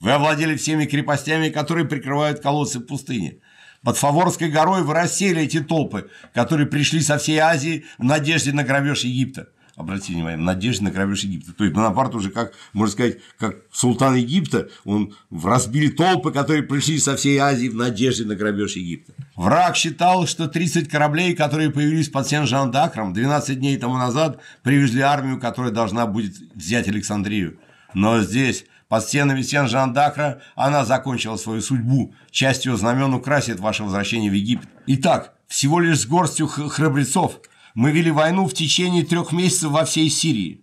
Вы овладели всеми крепостями, которые прикрывают колодцы пустыне. Под Фаворской горой вы рассели эти толпы, которые пришли со всей Азии в надежде на грабеж Египта обратите внимание, надежды на грабеж Египта. То есть Бонапарт уже, как, можно сказать, как султан Египта, он разбили толпы, которые пришли со всей Азии в надежде на грабеж Египта. Враг считал, что 30 кораблей, которые появились под Сен-Жан-Дакром 12 дней тому назад, привезли армию, которая должна будет взять Александрию. Но здесь под стенами Сен-Жан-Дакра она закончила свою судьбу. Часть ее знамен украсит ваше возвращение в Египет. Итак, всего лишь с горстью храбрецов – мы вели войну в течение трех месяцев во всей Сирии.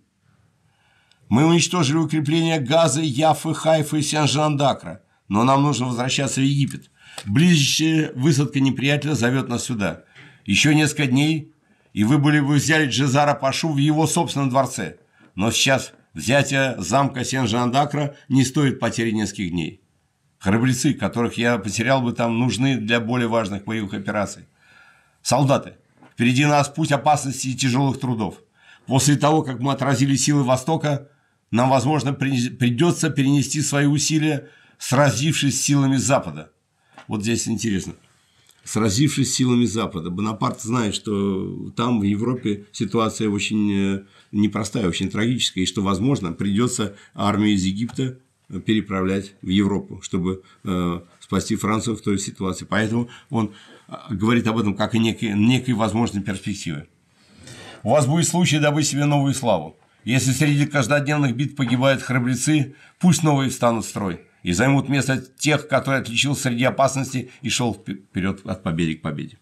Мы уничтожили укрепления Газы, Яфы, Хайфы и сен жан дакра Но нам нужно возвращаться в Египет. Ближайшая высадка неприятеля зовет нас сюда. Еще несколько дней, и вы были бы взяли Джезара Пашу в его собственном дворце. Но сейчас взятие замка сен жан дакра не стоит потери нескольких дней. Храбрецы, которых я потерял бы там, нужны для более важных боевых операций. Солдаты, Впереди нас путь опасности и тяжелых трудов. После того, как мы отразили силы Востока, нам, возможно, придется перенести свои усилия, сразившись с силами Запада. Вот здесь интересно. Сразившись с силами Запада. Бонапарт знает, что там, в Европе, ситуация очень э, непростая, очень трагическая, и что, возможно, придется армию из Египта э, переправлять в Европу, чтобы э, спасти Францию в той ситуации. Поэтому он говорит об этом как о некой, некой возможной перспективе. У вас будет случай добыть себе новую славу. Если среди каждодневных бит погибают храбрецы, пусть новые встанут в строй и займут место тех, которые отличился среди опасности и шел вперед от победы к победе.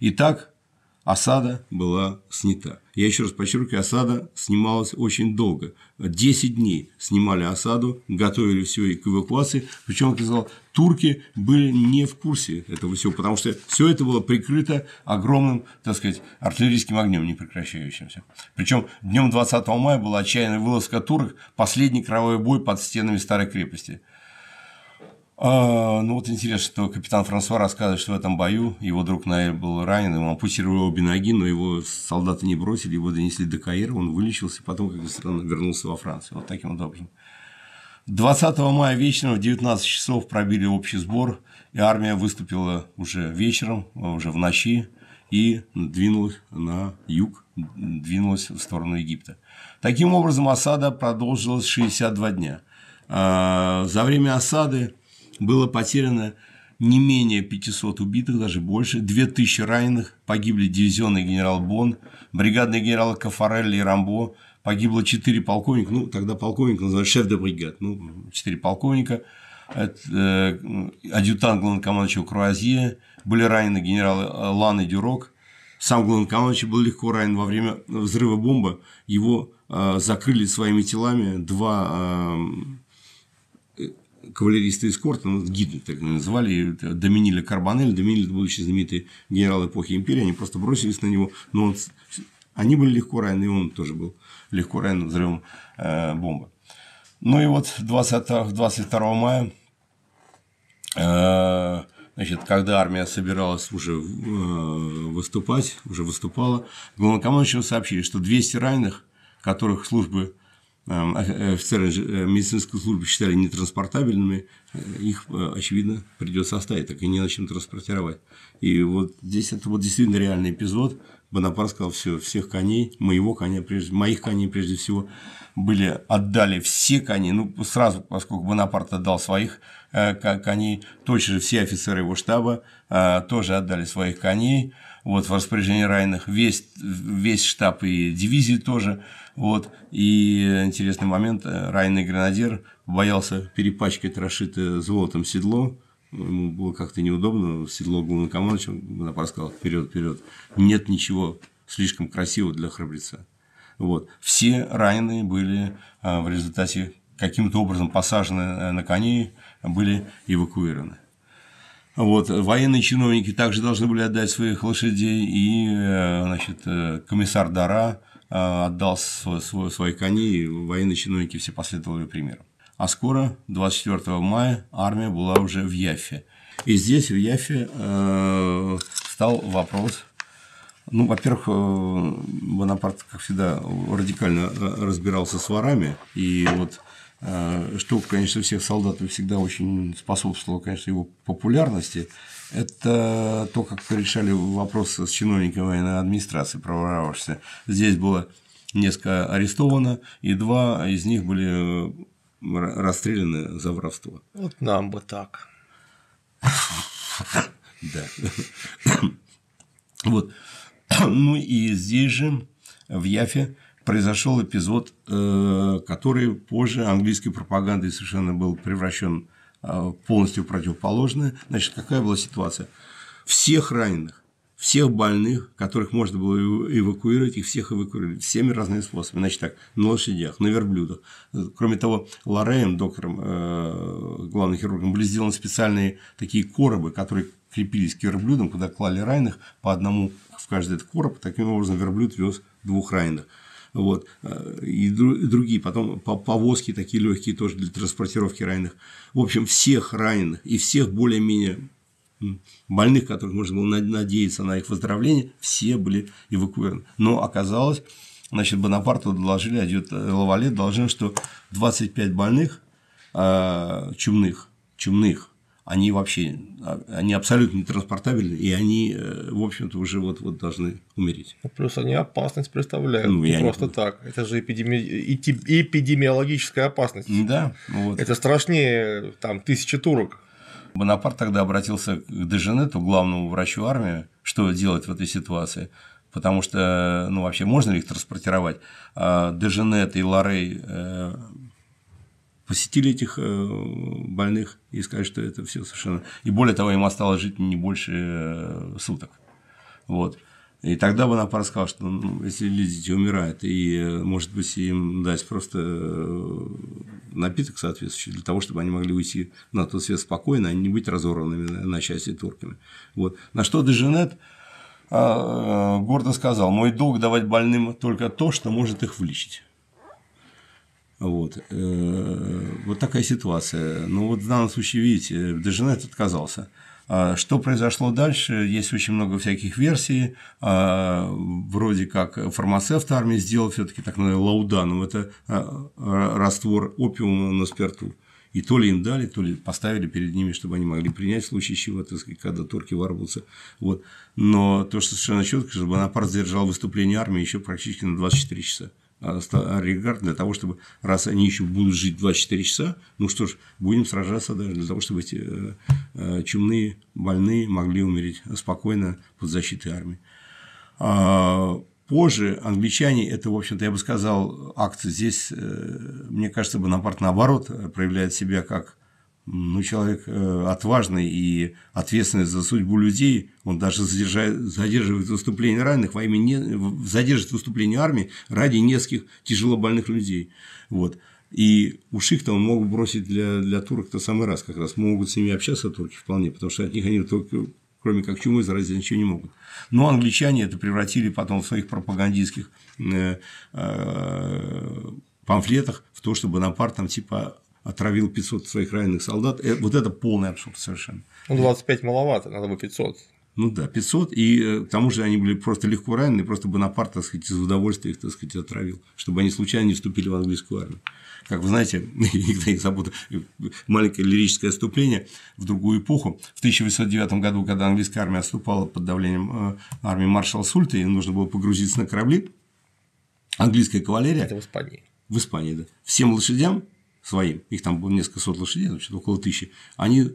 Итак, осада была снята. Я еще раз подчеркиваю, осада снималась очень долго. 10 дней снимали осаду, готовили все и к эвакуации. Причем, как я сказал, турки были не в курсе этого всего, потому что все это было прикрыто огромным, так сказать, артиллерийским огнем непрекращающимся. Причем днем 20 мая была отчаянная вылазка турок, последний кровавый бой под стенами старой крепости. А, ну вот интересно, что капитан Франсуа рассказывает, что в этом бою его друг Наэль был ранен, ему ампутировали обе ноги, но его солдаты не бросили, его донесли до Каира, он вылечился, потом, как ни странно, вернулся во Францию. Вот таким вот образом. 20 мая вечером в 19 часов пробили общий сбор, и армия выступила уже вечером, уже в ночи, и двинулась на юг, двинулась в сторону Египта. Таким образом, осада продолжилась 62 дня. А, за время осады было потеряно не менее 500 убитых, даже больше, 2000 раненых, погибли дивизионный генерал Бон, бригадный генерал Кафарелли и Рамбо – погибло 4 полковника, ну, тогда полковник называют шеф де бригад, ну, 4 полковника, это, э, адъютант главнокомандующего Круазье, были ранены генералы э, Лан и Дюрок, сам главнокомандующий был легко ранен во время взрыва бомбы, его э, закрыли своими телами два э, э кавалериста эскорта, ну, гиды так называли, Доминили Карбонель, Доминили – это будущий знаменитый генерал эпохи империи, они просто бросились на него, но он, они были легко ранены, и он тоже был. Э, легко ранен взрывом э, бомбы. Ну и вот 20, 22 мая, э, значит, когда армия собиралась уже э, выступать, уже выступала, главнокомандующего сообщили, что 200 раненых, которых службы э, офицеры медицинской службы считали нетранспортабельными, их, очевидно, придется оставить, так и не на чем транспортировать. И вот здесь это вот действительно реальный эпизод, Бонапарт сказал, все, всех коней, моего коня, прежде, моих коней прежде всего, были, отдали все кони, ну, сразу, поскольку Бонапарт отдал своих э, коней, точно же все офицеры его штаба э, тоже отдали своих коней, вот, в распоряжении Райных весь, весь штаб и дивизии тоже, вот, и интересный момент, э, Райный гренадер боялся перепачкать расшитое золотом седло, Ему было как-то неудобно, седло главнокомандующего, Бонапарт сказал, вперед, вперед. Нет ничего слишком красивого для храбреца. Вот. Все раненые были а, в результате каким-то образом посажены э, на кони были эвакуированы. Вот, военные чиновники также должны были отдать своих лошадей, и э, значит, э, комиссар Дара отдал свой, свой, свои кони, и военные чиновники все последовали примеру а скоро, 24 мая, армия была уже в Яфе. И здесь в Яфе э, стал вопрос, ну, во-первых, э, Бонапарт, как всегда, радикально э, разбирался с ворами, и вот что, конечно, всех солдат всегда очень способствовало, конечно, его популярности, это то, как решали вопрос с чиновниками военной администрации, проворовавшись Здесь было несколько арестовано, и два из них были расстреляны за воровство. Вот нам бы так. Да. Вот. Ну и здесь же, в Яфе, произошел эпизод, э, который позже английской пропагандой совершенно был превращен э, полностью в противоположное. Значит, какая была ситуация? Всех раненых всех больных, которых можно было эвакуировать, их всех эвакуировали всеми разными способами. Значит так, на лошадях, на верблюдах. Кроме того, Лореем, доктором, э, главным хирургом, были сделаны специальные такие коробы, которые крепились к верблюдам, куда клали раненых по одному в каждый этот короб. Таким образом, верблюд вез двух раненых вот, э, и другие, потом повозки такие легкие тоже для транспортировки раненых. В общем, всех раненых и всех более-менее больных, которых можно было надеяться на их выздоровление, все были эвакуированы. Но оказалось, значит, Бонапарту доложили, идет а э, Лавалет, должен, что 25 больных э, чумных, чумных, они вообще, а, они абсолютно не транспортабельны, и они, э, в общем-то, уже вот-вот должны умереть. Ну, плюс они опасность представляют, ну, не просто не... так. Это же эпидеми... эпидемиологическая опасность. Да. Вот. Это страшнее там тысячи турок. Бонапарт тогда обратился к Деженету, главному врачу армии, что делать в этой ситуации. Потому что, ну, вообще, можно ли их транспортировать? А Деженет и Лорей э, посетили этих э, больных и сказали, что это все совершенно... И более того, им осталось жить не больше э, суток. Вот. И тогда Бонапарт сказал, что ну, если люди умирают, и, э, может быть, им дать просто э, напиток соответствующий для того, чтобы они могли уйти на тот свет спокойно, а не быть разорванными на части турками. Вот. На что Деженет а, э, гордо сказал, мой долг давать больным только то, что может их влечить. Вот. Вот такая ситуация. Но ну, вот в данном случае, видите, Деженет отказался. А, что произошло дальше? Есть очень много всяких версий. А, вроде как фармацевт армии сделал все таки так называемый лауданом. Это а, раствор опиума на спирту. И то ли им дали, то ли поставили перед ними, чтобы они могли принять в случае чего, так сказать, когда турки ворвутся. Вот. Но то, что совершенно четко, что Бонапарт задержал выступление армии еще практически на 24 часа. Э, арьергард для того, чтобы, раз они еще будут жить 24 часа, ну что ж, будем сражаться даже для того, чтобы эти э, э, чумные больные могли умереть спокойно под защитой армии. А, позже англичане, это, в общем-то, я бы сказал, акт здесь, мне кажется, Бонапарт наоборот проявляет себя как ну, человек э, отважный и ответственный за судьбу людей, он даже задерживает выступление раненых во имя не, задержит выступление армии ради нескольких тяжелобольных людей. Вот. И уж их-то он мог бросить для, для турок-то самый раз как раз. Могут с ними общаться турки вполне, потому что от них они только, кроме как чумы, заразить ничего не могут. Но англичане это превратили потом в своих пропагандистских э, э, памфлетах в то, что Бонапарт там типа отравил 500 своих раненых солдат. Э, вот это полный абсурд совершенно. Ну, 25 маловато, надо бы 500. Ну да, 500, и э, к тому же они были просто легко ранены, просто Бонапарт, так сказать, из удовольствия их, так сказать, отравил, чтобы они случайно не вступили в английскую армию. Как вы знаете, никогда не забуду, э, маленькое лирическое отступление в другую эпоху. В 1809 году, когда английская армия отступала под давлением армии маршала Сульта, и нужно было погрузиться на корабли, английская кавалерия… Это в Испании. В Испании, да. Всем лошадям своим, их там было несколько сот лошадей, значит, около тысячи, они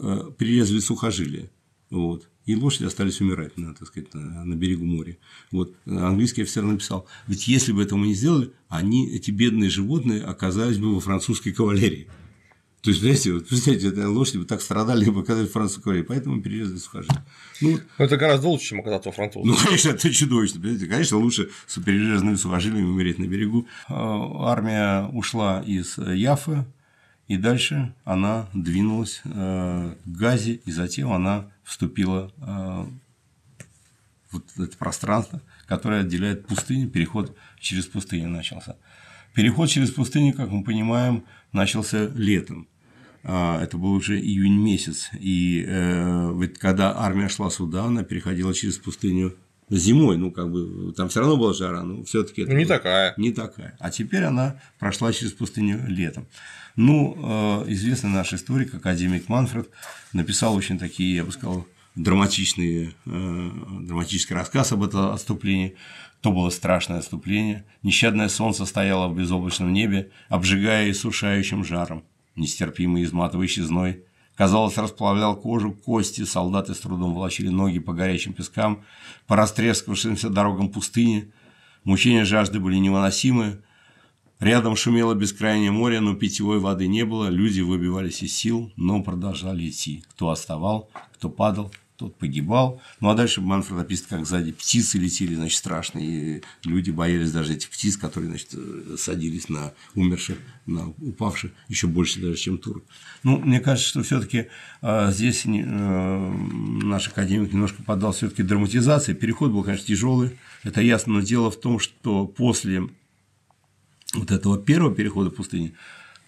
э, перерезали сухожилия, Вот. И лошади остались умирать на, так сказать, на, на берегу моря. Вот. Английский офицер написал, ведь если бы этого мы не сделали, они, эти бедные животные, оказались бы во французской кавалерии. То есть, знаете, вот, представляете, э, лошади бы так страдали бы оказались французской крови, поэтому перерезали сухожилие. Ну, Но это гораздо лучше, чем оказаться у французов. Ну, конечно, это чудовищно. Понимаете? Конечно, лучше с перерезанными сухожилиями умереть на берегу. А, армия ушла из э, Яфы, и дальше она двинулась э, к Газе, и затем она вступила вот это пространство, которое отделяет пустыню, переход через пустыню начался. Переход через пустыню, как мы понимаем, начался летом а, это был уже июнь месяц, и э, ведь когда армия шла сюда, она переходила через пустыню зимой, ну как бы там все равно была жара, но все-таки ну, не было, такая, не такая. А теперь она прошла через пустыню летом. Ну, э, известный наш историк академик Манфред написал очень такие, я бы сказал, драматичные, э, драматический рассказ об этом отступлении. То было страшное отступление. Нещадное солнце стояло в безоблачном небе, обжигая и сушающим жаром. Нестерпимый изматывающий зной, казалось, расплавлял кожу, кости, солдаты с трудом волочили ноги по горячим пескам, по растрескавшимся дорогам пустыни. Мучения жажды были невыносимы. Рядом шумело бескрайнее море, но питьевой воды не было, люди выбивались из сил, но продолжали идти. Кто оставал, кто падал – тот погибал. Ну, а дальше Манфред описывает, как сзади птицы летели, значит, страшные, и люди боялись даже этих птиц, которые, значит, э, садились на умерших, на упавших, еще больше даже, чем Тур. Ну, мне кажется, что все-таки э, здесь э, наш академик немножко поддал все-таки драматизации. Переход был, конечно, тяжелый, это ясно, но дело в том, что после вот этого первого перехода пустыни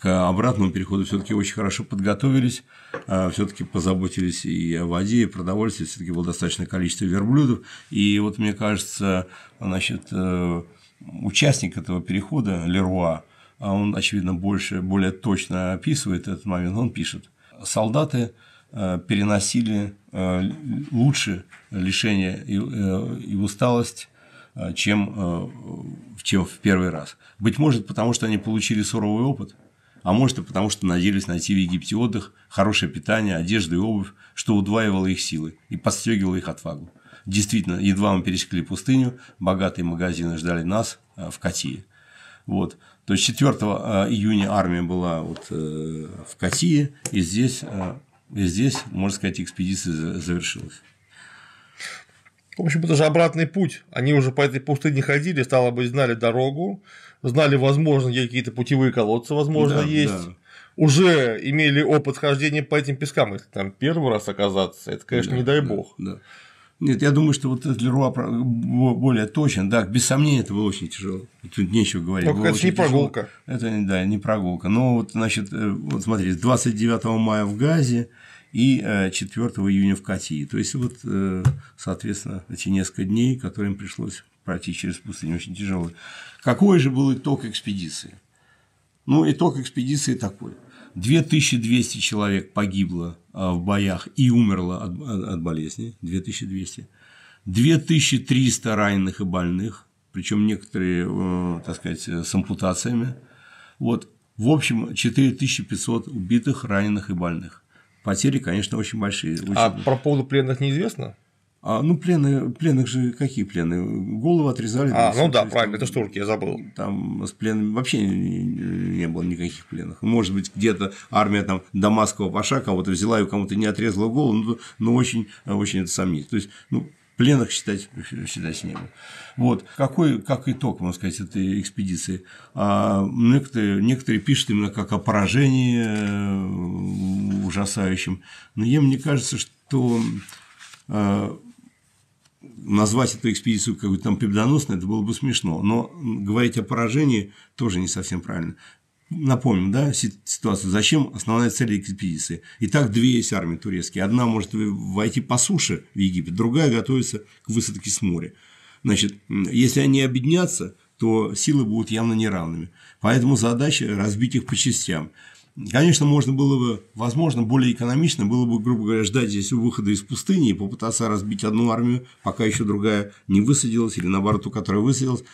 к обратному переходу все-таки очень хорошо подготовились, а, все-таки позаботились и о воде, и о продовольствии, все-таки было достаточное количество верблюдов. И вот мне кажется, значит, э, участник этого перехода, Леруа, а, он, очевидно, больше, более точно описывает этот момент, он пишет. Солдаты э, переносили э, лучше лишение и усталость, чем, чем в первый раз. Быть может, потому что они получили суровый опыт – а может и потому, что надеялись найти в Египте отдых, хорошее питание, одежду и обувь, что удваивало их силы и подстегивало их отвагу. Действительно, едва мы пересекли пустыню, богатые магазины ждали нас э, в Катии. Вот. То есть 4 э, июня армия была вот э, в Катии, и здесь, и здесь, можно сказать, экспедиция завершилась. В общем, это же обратный путь. Они уже по этой пустыне ходили, стало быть, знали дорогу, знали, возможно, какие-то путевые колодцы, возможно, да, есть. Да. Уже имели опыт хождения по этим пескам. Если там первый раз оказаться, это, конечно, да, не дай да, бог. Да. Нет, я думаю, что вот этот Леруа более точен, да, без сомнения, это было очень тяжело. Тут нечего говорить. Только это не тяжело. прогулка. Это, да, не прогулка. Но вот, значит, э, вот смотрите, 29 мая в Газе и 4 э, июня в Катии. То есть, вот, э, соответственно, эти несколько дней, которые им пришлось пройти через пустыню, очень тяжелый. Какой же был итог экспедиции? Ну, итог экспедиции такой. 2200 человек погибло а, в боях и умерло от, от болезни, 2200. 2300 раненых и больных, причем некоторые, э, так сказать, с ампутациями. Вот, в общем, 4500 убитых, раненых и больных. Потери, конечно, очень большие. Очень... А про поводу пленных неизвестно? А, ну, плены, пленных же какие плены? Голову отрезали. А, ну да, правильно, это штурки, я забыл. Там с пленами вообще не, не было никаких пленных. Может быть, где-то армия там Дамасского Паша кого-то взяла и кому-то не отрезала голову, но, ну, но ну, очень, очень это сомнительно. То есть, ну, пленных считать, считать не было. Вот. Какой, как итог, можно сказать, этой экспедиции? А некоторые, некоторые пишут именно как о поражении э, ужасающем. Но им мне кажется, что э, назвать эту экспедицию какой-то там победоносной, это было бы смешно. Но говорить о поражении тоже не совсем правильно. Напомним, да, ситуацию. Зачем основная цель экспедиции? Итак, две есть армии турецкие. Одна может войти по суше в Египет, другая готовится к высадке с моря. Значит, если они объединятся, то силы будут явно неравными. Поэтому задача разбить их по частям. Конечно, можно было бы, возможно, более экономично было бы, грубо говоря, ждать здесь выхода из пустыни и попытаться разбить одну армию, пока еще другая не высадилась, или наоборот, у которой высадилась.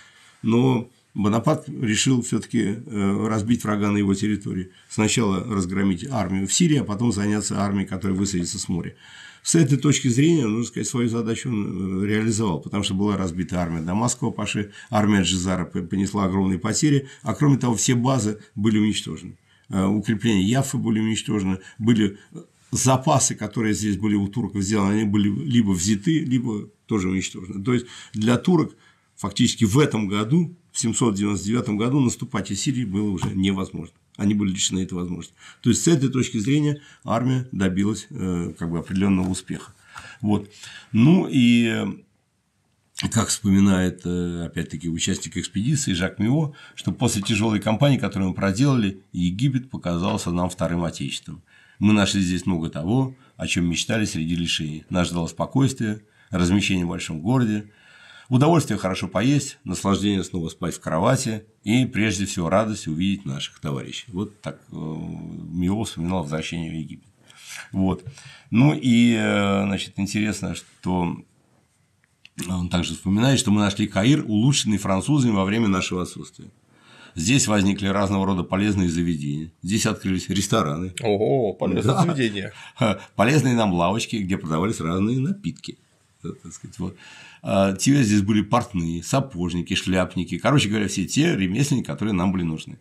Но Бонапарт решил все-таки э, разбить врага на его территории. Сначала разгромить армию в Сирии, а потом заняться армией, которая высадится с моря. С этой точки зрения, нужно сказать, свою задачу он э, реализовал, потому что была разбита армия Дамасского Паши, армия Джизара понесла огромные потери, а кроме того, все базы были уничтожены. Э, укрепления. Яфы были уничтожены, были э, запасы, которые здесь были у турков сделаны, они были либо взяты, либо тоже уничтожены. То есть, для турок фактически в этом году, в 799 году, наступать из Сирии было уже невозможно. Они были лишены этой возможности. То есть, с этой точки зрения армия добилась э, как бы, определенного успеха. Вот. Ну и как вспоминает, э, опять-таки, участник экспедиции Жак Мио, что после тяжелой кампании, которую мы проделали, Египет показался нам вторым отечеством. Мы нашли здесь много того, о чем мечтали среди лишений. Нас ждало спокойствие, размещение в большом городе, удовольствие хорошо поесть, наслаждение снова спать в кровати и, прежде всего, радость увидеть наших товарищей. Вот так э, Мио вспоминал возвращение в Египет. Вот. Ну и, э, значит, интересно, что он также вспоминает, что мы нашли Каир, улучшенный французами во время нашего отсутствия. Здесь возникли разного рода полезные заведения. Здесь открылись рестораны. Ого, полезные да. заведения. Полезные нам лавочки, где продавались разные напитки. Э, сказать, вот. А, Тебе здесь были портные, сапожники, шляпники. Короче говоря, все те ремесленники, которые нам были нужны.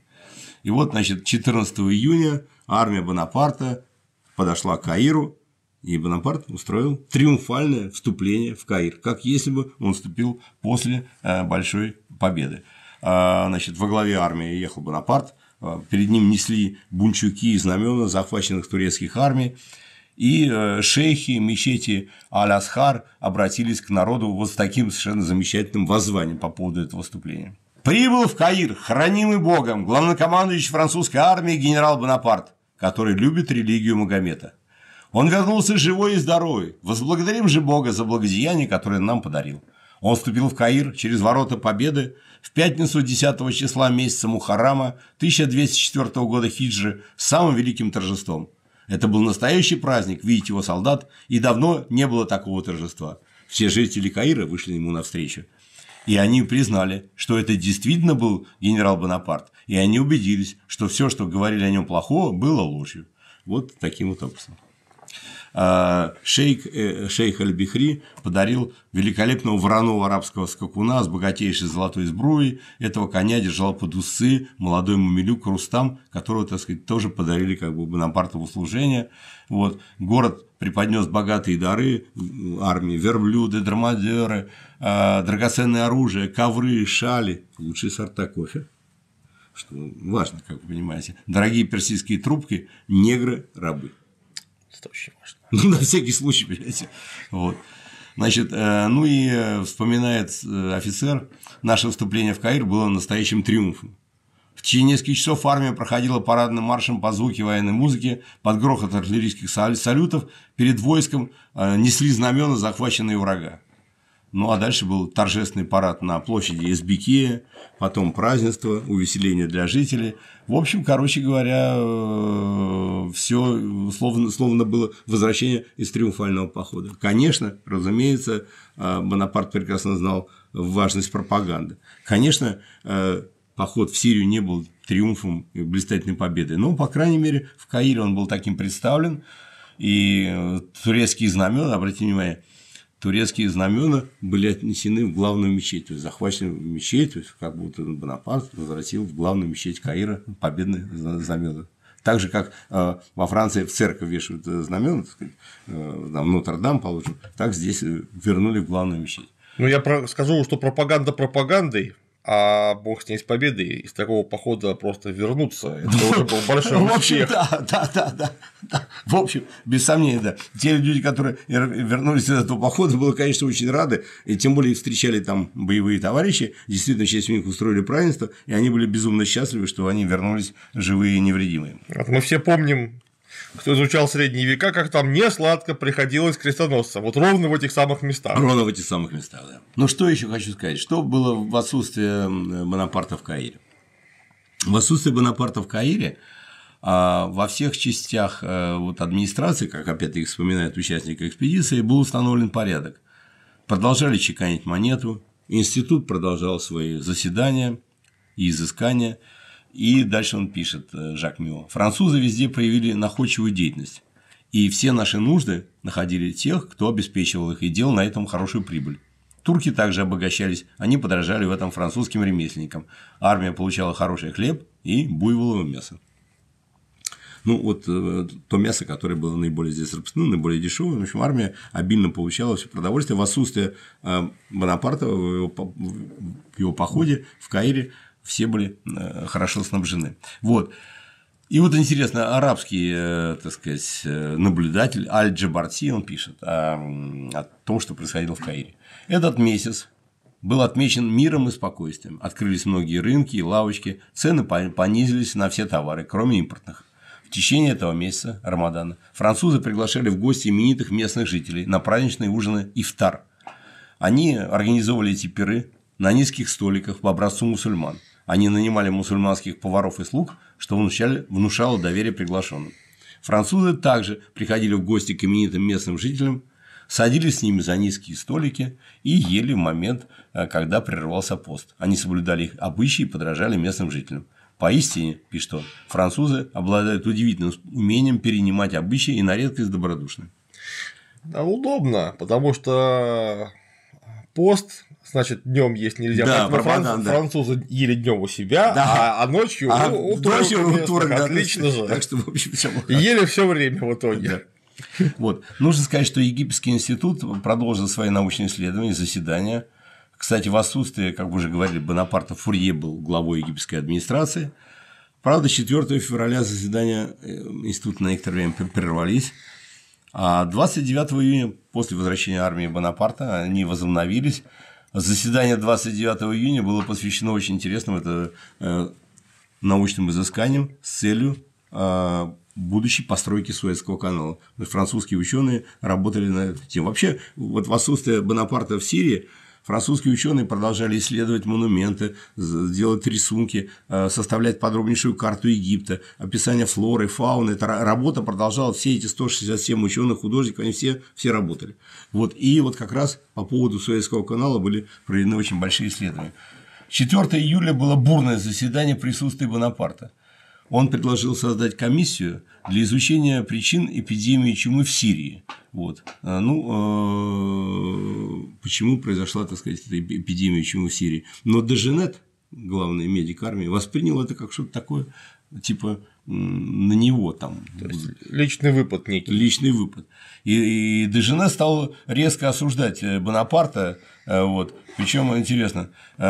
И вот, значит, 14 июня армия Бонапарта подошла к Каиру и Бонапарт устроил триумфальное вступление в Каир, как если бы он вступил после э, большой победы. А, значит, во главе армии ехал Бонапарт, а, перед ним несли бунчуки и знамена захваченных турецких армий, и э, шейхи мечети Аль-Асхар обратились к народу вот с таким совершенно замечательным воззванием по поводу этого выступления. «Прибыл в Каир, хранимый Богом, главнокомандующий французской армии генерал Бонапарт, который любит религию Магомета. Он вернулся живой и здоровый. Возблагодарим же Бога за благодеяние, которое нам подарил. Он вступил в Каир через ворота Победы в пятницу 10 числа месяца Мухаррама 1204 года хиджи с самым великим торжеством. Это был настоящий праздник, видеть его солдат, и давно не было такого торжества. Все жители Каира вышли ему навстречу. И они признали, что это действительно был генерал Бонапарт, и они убедились, что все, что говорили о нем плохого, было ложью. Вот таким вот образом. Э, шейх, э, шейх Аль-Бихри подарил великолепного вороного арабского скакуна с богатейшей золотой сбруей. Этого коня держал под усы молодой мумилюк Рустам, которого, так сказать, тоже подарили как бы на Бонапартову служение. Вот. Город преподнес богатые дары армии, верблюды, драмадеры, э, драгоценное оружие, ковры, шали, лучшие сорта кофе что важно, как вы понимаете. Дорогие персидские трубки, негры, рабы. Это очень важно. Ну, на всякий случай, понимаете. Вот. Значит, э, ну и э, вспоминает э, офицер, наше выступление в Каир было настоящим триумфом. В течение нескольких часов армия проходила парадным маршем по звуке военной музыки, под грохот артиллерийских салютов, перед войском несли знамена, захваченные врага. Ну, а дальше был торжественный парад на площади Избекия, потом празднество, увеселение для жителей. В общем, короче говоря, э, все словно, словно было возвращение из триумфального похода. Конечно, разумеется, э, Бонапарт прекрасно знал важность пропаганды. Конечно, э, поход в Сирию не был триумфом и блистательной победой, но, по крайней мере, в Каире он был таким представлен, и турецкие знамена, обратите внимание, турецкие знамена были отнесены в главную мечеть, то есть захвачены в мечеть, то есть как будто Бонапарт возвратил в главную мечеть Каира победные знамена. Так же, как э, во Франции в церковь вешают э, знамена, э, там Нотр-Дам положим, так здесь вернули в главную мечеть. Ну, я про- скажу, что пропаганда пропагандой, а бог с ней с победы, из такого похода просто вернуться, это уже был большой успех. В общем, да, да, да, да, да, в общем, без сомнения, да, те люди, которые вернулись из этого похода, были, конечно, очень рады, и тем более их встречали там боевые товарищи, действительно, часть из них устроили празднество, и они были безумно счастливы, что они вернулись живые и невредимые. Вот мы все помним кто изучал средние века, как там не сладко приходилось крестоносцам. Вот ровно в этих самых местах. Ровно в этих самых местах, да. Но что еще хочу сказать? Что было в отсутствие Бонапарта в Каире? В отсутствие Бонапарта в Каире а, во всех частях э, вот, администрации, как опять-таки вспоминает участники экспедиции, был установлен порядок. Продолжали чеканить монету, институт продолжал свои заседания и изыскания – и дальше он пишет, э, Жак Мио, «Французы везде проявили находчивую деятельность, и все наши нужды находили тех, кто обеспечивал их и делал на этом хорошую прибыль. Турки также обогащались, они подражали в этом французским ремесленникам. Армия получала хороший хлеб и буйволовое мясо. Ну, вот э, то мясо, которое было наиболее здесь распространено, наиболее дешевое. В общем, армия обильно получала все продовольствие. В отсутствие э, Бонапарта в его, в его походе в Каире все были э, хорошо снабжены. Вот. И вот интересно, арабский, э, так сказать, э, наблюдатель Аль-Джабарти, он пишет о, а, о том, что происходило в Каире. Этот месяц был отмечен миром и спокойствием. Открылись многие рынки и лавочки, цены понизились на все товары, кроме импортных. В течение этого месяца, Рамадана, французы приглашали в гости именитых местных жителей на праздничные ужины «Ифтар». Они организовывали эти пиры на низких столиках по образцу мусульман – они нанимали мусульманских поваров и слуг, что внушали, внушало доверие приглашенным. Французы также приходили в гости к именитым местным жителям, садились с ними за низкие столики и ели в момент, э, когда прервался пост. Они соблюдали их обычаи и подражали местным жителям. Поистине, пишет он, французы обладают удивительным умением перенимать обычаи и на редкость добродушны. Да, удобно, потому что э, пост значит, днем есть нельзя. Да, пропаганда. Франц... Французы ели днем у себя, да. а, а ночью а у, ну, у ночью у турок, да, отлично же. Так что, в общем, все Ели все время в итоге. Да. Вот. Нужно сказать, что Египетский институт продолжил свои научные исследования, заседания. Кстати, в отсутствие, как вы уже говорили, Бонапарта Фурье был главой египетской администрации. Правда, 4 февраля заседания э, института на некоторое время прервались. А 29 июня после возвращения армии Бонапарта они возобновились Заседание 29 июня было посвящено очень интересным это, э, научным изысканиям с целью а, будущей постройки Суэцкого канала. Французские ученые работали над этим. Вообще, вот в отсутствие Бонапарта в Сирии Французские ученые продолжали исследовать монументы, делать рисунки, э, составлять подробнейшую карту Египта, описание флоры, фауны. Эта работа продолжалась, все эти 167 ученых, художников, они все, все работали. Вот, и вот как раз по поводу Суэцкого канала были проведены очень большие исследования. 4 июля было бурное заседание присутствия Бонапарта – он предложил создать комиссию для изучения причин эпидемии чумы в Сирии. Вот. А, ну, а, почему произошла, так сказать, эта эпидемия чумы в Сирии. Но Деженет, главный медик армии, воспринял это как что-то такое, типа, на него там. То есть, личный выпад некий. Личный выпад. И, и Дежене стал резко осуждать э, Бонапарта Э, вот. Причем, интересно, э,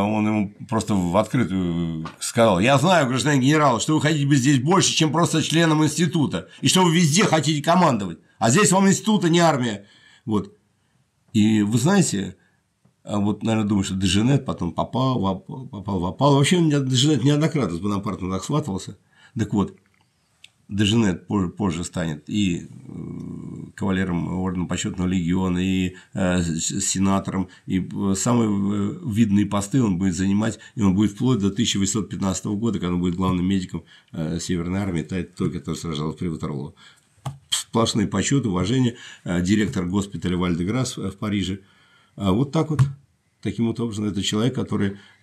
он ему просто в открытую сказал, я знаю, гражданин генерал, что вы хотите быть здесь больше, чем просто членом института, и что вы везде хотите командовать, а здесь вам института, не армия. Вот. И вы знаете, а вот, наверное, думаю, что Деженет потом попал, попал, попал. Вообще, Деженет неоднократно с Бонапартом так схватывался. Так вот, Деженет позже, позже станет и э, кавалером Ордена Почетного Легиона, и э, сенатором, и э, самые видные посты он будет занимать, и он будет вплоть до 1815 года, когда он будет главным медиком Северной армии, та только который сражался при Ватерлоо. Сплошные почеты, уважение, директор госпиталя Вальдеграс в Париже. А вот так вот. Таким вот образом, это человек, который э,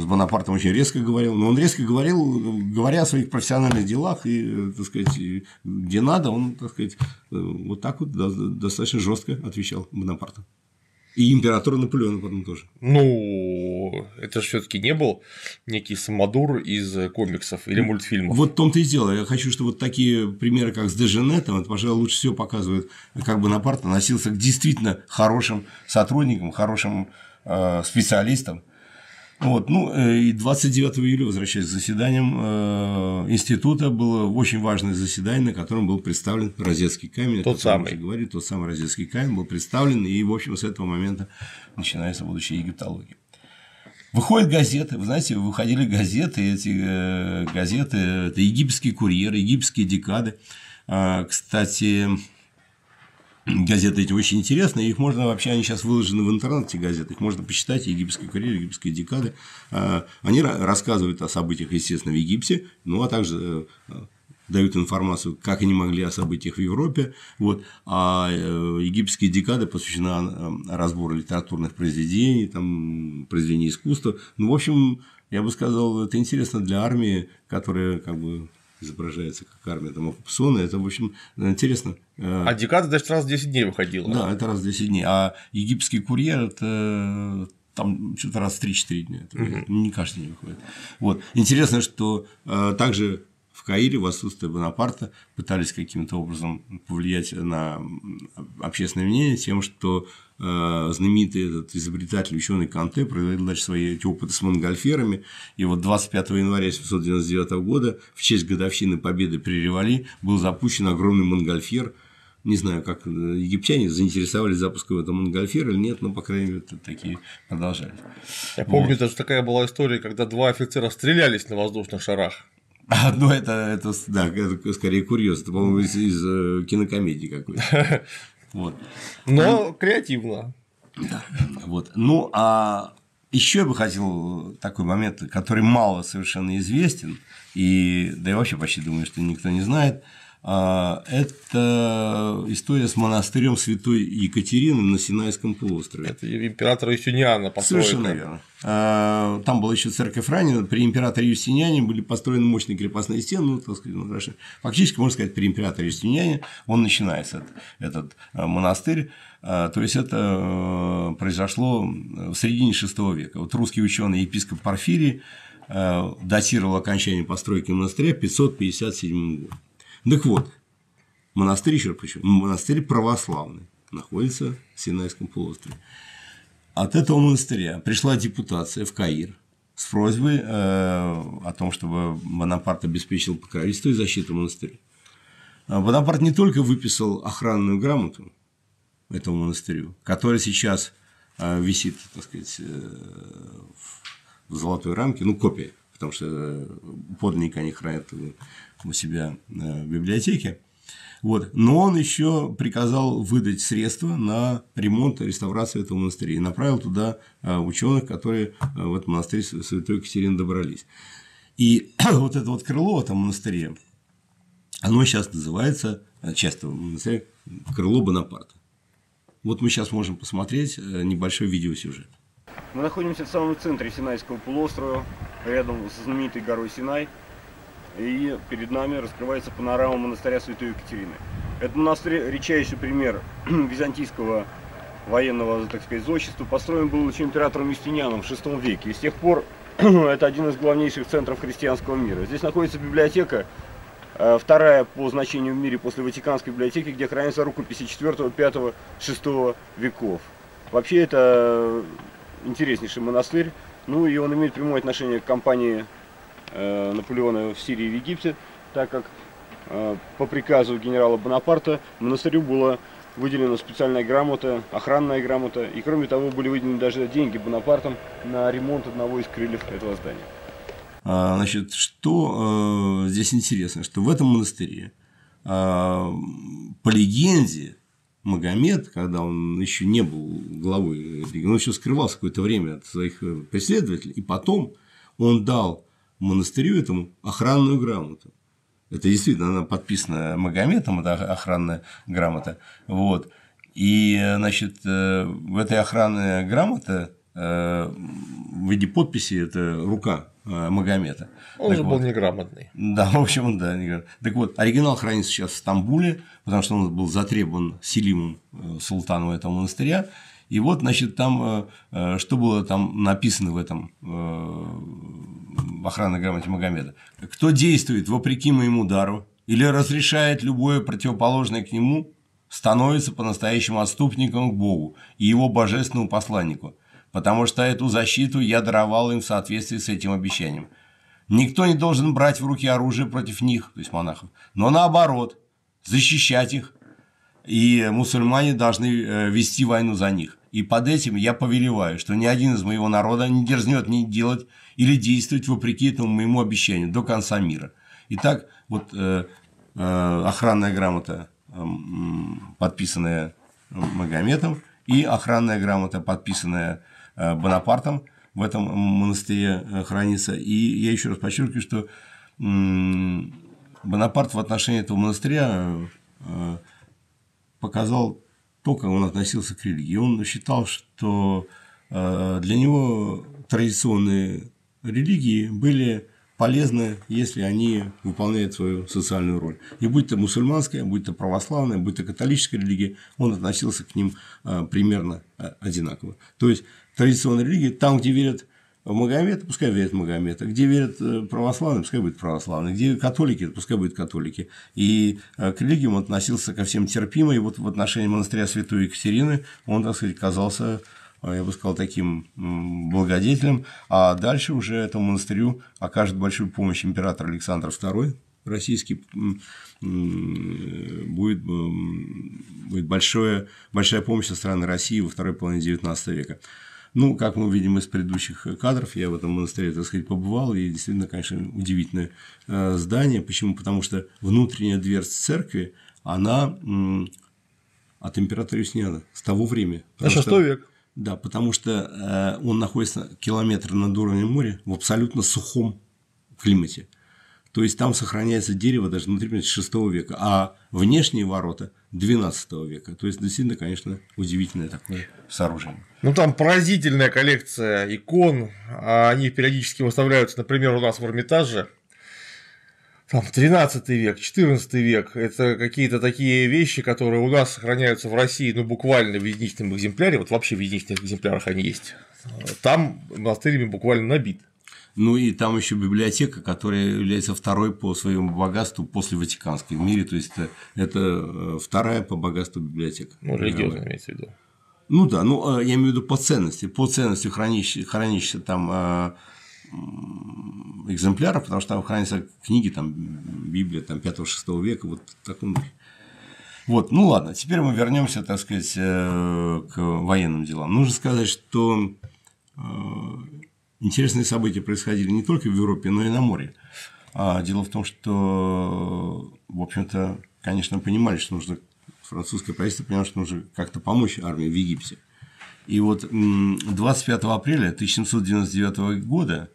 с Бонапартом очень резко говорил, но он резко говорил, говоря о своих профессиональных делах, и, так сказать, где надо, он, так сказать, э, вот так вот достаточно жестко отвечал Бонапарту. И императору Наполеону потом тоже. Ну, ну, это же все-таки не был некий самодур из э, комиксов или ну, мультфильмов. Вот в том-то и дело. Я хочу, чтобы вот такие примеры, как с Деженетом, э, это, пожалуй, лучше всего показывают, э, как бы Бонапарт относился к действительно хорошим сотрудникам, хорошим э, специалистам. Вот, ну, и 29 июля, возвращаясь к заседаниям э, института, было очень важное заседание, на котором был представлен розетский камень. Тот самый. Говорит, тот самый розетский камень был представлен, и, в общем, с этого момента начинается будущее египтологии. Выходят газеты, вы знаете, выходили газеты, эти э, газеты, это египетские курьеры, египетские декады. А, кстати, газеты эти очень интересные, их можно вообще, они сейчас выложены в интернете, газеты, их можно почитать, египетские курьеры, египетские декады. А, они рассказывают о событиях, естественно, в Египте, ну, а также э, дают информацию, как они могли о событиях в Европе, вот, а э, египетские декады посвящены э, разбору литературных произведений, там, произведений искусства. Ну, в общем, я бы сказал, это интересно для армии, которая как бы изображается как армия там Псона. Это, в общем, интересно. Э, а декада, значит, раз в 10 дней выходила. Да, это раз в 10 дней. А египетский курьер это там что-то раз в 3-4 дня. Угу. Не каждый день выходит. Вот. Интересно, что также Каире в отсутствие Бонапарта пытались каким-то образом повлиять на общественное мнение тем, что э, знаменитый этот изобретатель, ученый Канте провел дальше свои эти опыты с монгольферами. И вот 25 января 1799 года в честь годовщины победы при Ревали был запущен огромный монгольфер. Не знаю, как э, египтяне заинтересовались запуском этого монгольфера или нет, но, по крайней мере, такие продолжали. Я помню, вот. даже такая была история, когда два офицера стрелялись на воздушных шарах. А, ну, это, это, да, это скорее курьез. Это, по-моему, из, из э, кинокомедии какой-то. Вот. Но креативно. Да. Вот. Ну, а еще я бы хотел такой момент, который мало совершенно известен, и да я вообще почти думаю, что никто не знает – а, это история с монастырем святой Екатерины на Синайском полуострове. Это императора Юстиниана построено. Совершенно верно. А, там была еще церковь ранее При императоре Юстиниане были построены мощные крепостные стены. Ну, так сказать, ну, хорошо. Фактически, можно сказать, при императоре Юстиниане он начинается, этот, этот а, монастырь. То есть это произошло в середине VI века. Вот русский ученый епископ Порфирий датировал окончание постройки монастыря 557 годом. Так вот, монастырь, еще почему? Монастырь православный, находится в Синайском полуострове. От этого монастыря пришла депутация в Каир с просьбой э, о том, чтобы Бонапарт обеспечил покровительство и защиту монастыря. А Бонапарт не только выписал охранную грамоту этому монастырю, которая сейчас э, висит, так сказать, э, в золотой рамке, ну, копия потому что э, подлинника они хранят э, у себя э, в библиотеке. Вот. Но он еще приказал выдать средства на ремонт и реставрацию этого монастыря и направил туда ученых, которые в этот монастырь Святой Екатерины добрались. И вот это вот крыло в этом монастыре, оно сейчас называется, часто в монастыре, крыло Бонапарта. Вот мы сейчас можем посмотреть небольшой видеосюжет. Мы находимся в самом центре Синайского полуострова, рядом со знаменитой горой Синай. И перед нами раскрывается панорама монастыря Святой Екатерины. Это монастырь – редчайший пример византийского военного, так сказать, зодчества. Построен был еще императором Юстинианом в VI веке. И с тех пор это один из главнейших центров христианского мира. Здесь находится библиотека, э, вторая по значению в мире после Ватиканской библиотеки, где хранятся рукописи 4, 5, 6 веков. Вообще это интереснейший монастырь. Ну и он имеет прямое отношение к компании э, Наполеона в Сирии и в Египте, так как э, по приказу генерала Бонапарта монастырю была выделена специальная грамота, охранная грамота, и кроме того были выделены даже деньги Бонапартом на ремонт одного из крыльев этого здания. А, значит, что э, здесь интересно, что в этом монастыре, э, по легенде, Магомед, когда он еще не был главой он еще скрывался какое-то время от своих э, преследователей, и потом он дал монастырю этому охранную грамоту. Это действительно она подписана Магометом, это охранная грамота. Вот. И, значит, э, в этой охранной грамоте э, в виде подписи это рука Э, Магомета. Он так же вот. был неграмотный. Да, в общем, да, неграмотный. Так вот, оригинал хранится сейчас в Стамбуле, потому что он был затребован Селимом э, султаном этого монастыря. И вот, значит, там, э, что было там написано в этом в охранной грамоте Магомеда? Кто действует вопреки моему дару или разрешает любое противоположное к нему, становится по-настоящему отступником к Богу и его божественному посланнику – потому что эту защиту я даровал им в соответствии с этим обещанием. Никто не должен брать в руки оружие против них, то есть монахов, но наоборот, защищать их, и мусульмане должны э, вести войну за них. И под этим я повелеваю, что ни один из моего народа не дерзнет не делать или действовать вопреки этому моему обещанию до конца мира. Итак, вот э, э, охранная грамота, э, подписанная Магометом, и охранная грамота, подписанная Э, Бонапартом в этом монастыре э, хранится. И я еще раз подчеркиваю, что Бонапарт в отношении этого монастыря э, показал то, как он относился к религии. Он считал, что для него традиционные религии были полезны, если они выполняют свою социальную роль. И будь то мусульманская, будь то православная, будь то католическая религия, он относился к ним примерно одинаково. То есть традиционной религии, там, где верят в Магомед, пускай верят в Магомета, где верят э, православные, пускай будут православные, где католики, пускай будут католики. И э, к религиям он относился ко всем терпимо, и вот в отношении монастыря Святой Екатерины он, так сказать, казался э, я бы сказал, таким благодетелем, а дальше уже этому монастырю окажет большую помощь император Александр II российский будет, будет большое, большая помощь со стороны России во второй половине XIX века. Ну, как мы видим из предыдущих э, кадров, я в этом монастыре, так сказать, побывал, и действительно, конечно, удивительное э, здание. Почему? Потому что внутренняя дверца церкви, она от императора Юстиниана с того времени. На шестой век. Да, потому что э, он находится километр над уровнем моря в абсолютно сухом климате. То есть там сохраняется дерево даже внутри например, 6 века, а внешние ворота 12 века. То есть действительно, конечно, удивительное такое сооружение. Ну там поразительная коллекция икон, а они периодически выставляются, например, у нас в Эрмитаже. Там 13 век, 14 век – это какие-то такие вещи, которые у нас сохраняются в России, ну, буквально в единичном экземпляре, вот вообще в единичных экземплярах они есть. Там монастырями буквально набит. Ну и там еще библиотека, которая является второй по своему богатству после Ватиканской в мире. То есть это, это э, вторая по богатству библиотека. Ну, религиозная имеется в виду. Ну да, ну э, я имею в виду по ценности. По ценности хранишь, хранишься там э, экземпляров, потому что там хранятся книги, там, Библия там, 5-6 века, вот в таком Вот, ну ладно, теперь мы вернемся, так сказать, к военным делам. Нужно сказать, что Интересные события происходили не только в Европе, но и на море. А дело в том, что, в общем-то, конечно, понимали, что нужно французское правительство поняло, что нужно как-то помочь армии в Египте. И вот 25 апреля 1799 года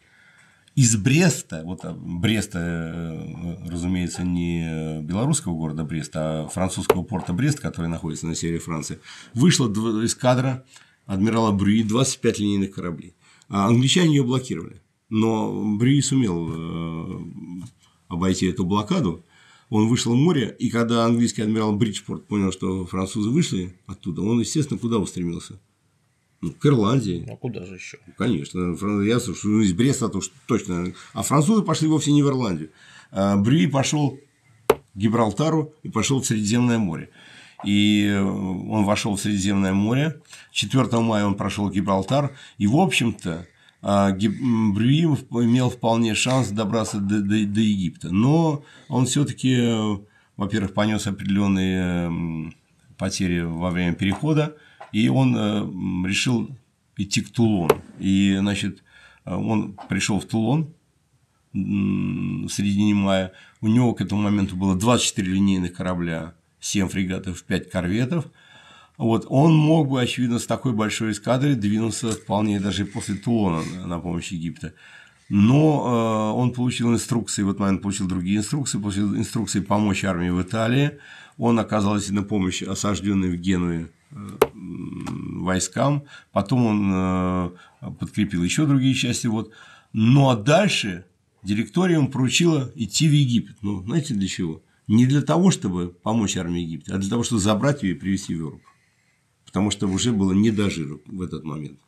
из Бреста, вот а, Бреста, э, разумеется, не белорусского города Бреста, а французского порта Брест, который находится на севере Франции, вышла эскадра адмирала Брюи 25 линейных кораблей. А, англичане ее блокировали. Но Брюи сумел э, обойти эту блокаду. Он вышел в море, и когда английский адмирал Бриджпорт понял, что французы вышли оттуда, он, естественно, куда устремился? Ну, к Ирландии. Ну, а куда же еще? Ну, конечно. Я слушаю, из Бреста то, что точно. А французы пошли вовсе не в Ирландию. А, Брюи пошел к Гибралтару и пошел в Средиземное море и э, он вошел в Средиземное море. 4 мая он прошел Гибралтар, и, в общем-то, а, Брюи имел вполне шанс добраться до, до, до Египта, но он все-таки, э, во-первых, понес определенные потери во время перехода, и он э, решил идти к Тулону. И, значит, он пришел в Тулон в середине мая, у него к этому моменту было 24 линейных корабля, 7 фрегатов, 5 корветов. Вот, он мог бы, очевидно, с такой большой эскадрой двинуться вполне даже после Тулона на помощь Египта. Но э, он получил инструкции, вот этот получил другие инструкции, получил инструкции помочь армии в Италии. Он оказался на помощь осажденной в Генуе э, войскам, потом он э, подкрепил еще другие части. Вот. Ну а дальше директория ему поручила идти в Египет. Ну, знаете для чего? не для того, чтобы помочь армии Египта, а для того, чтобы забрать ее и привести в Европу. Потому что уже было не до жира в этот момент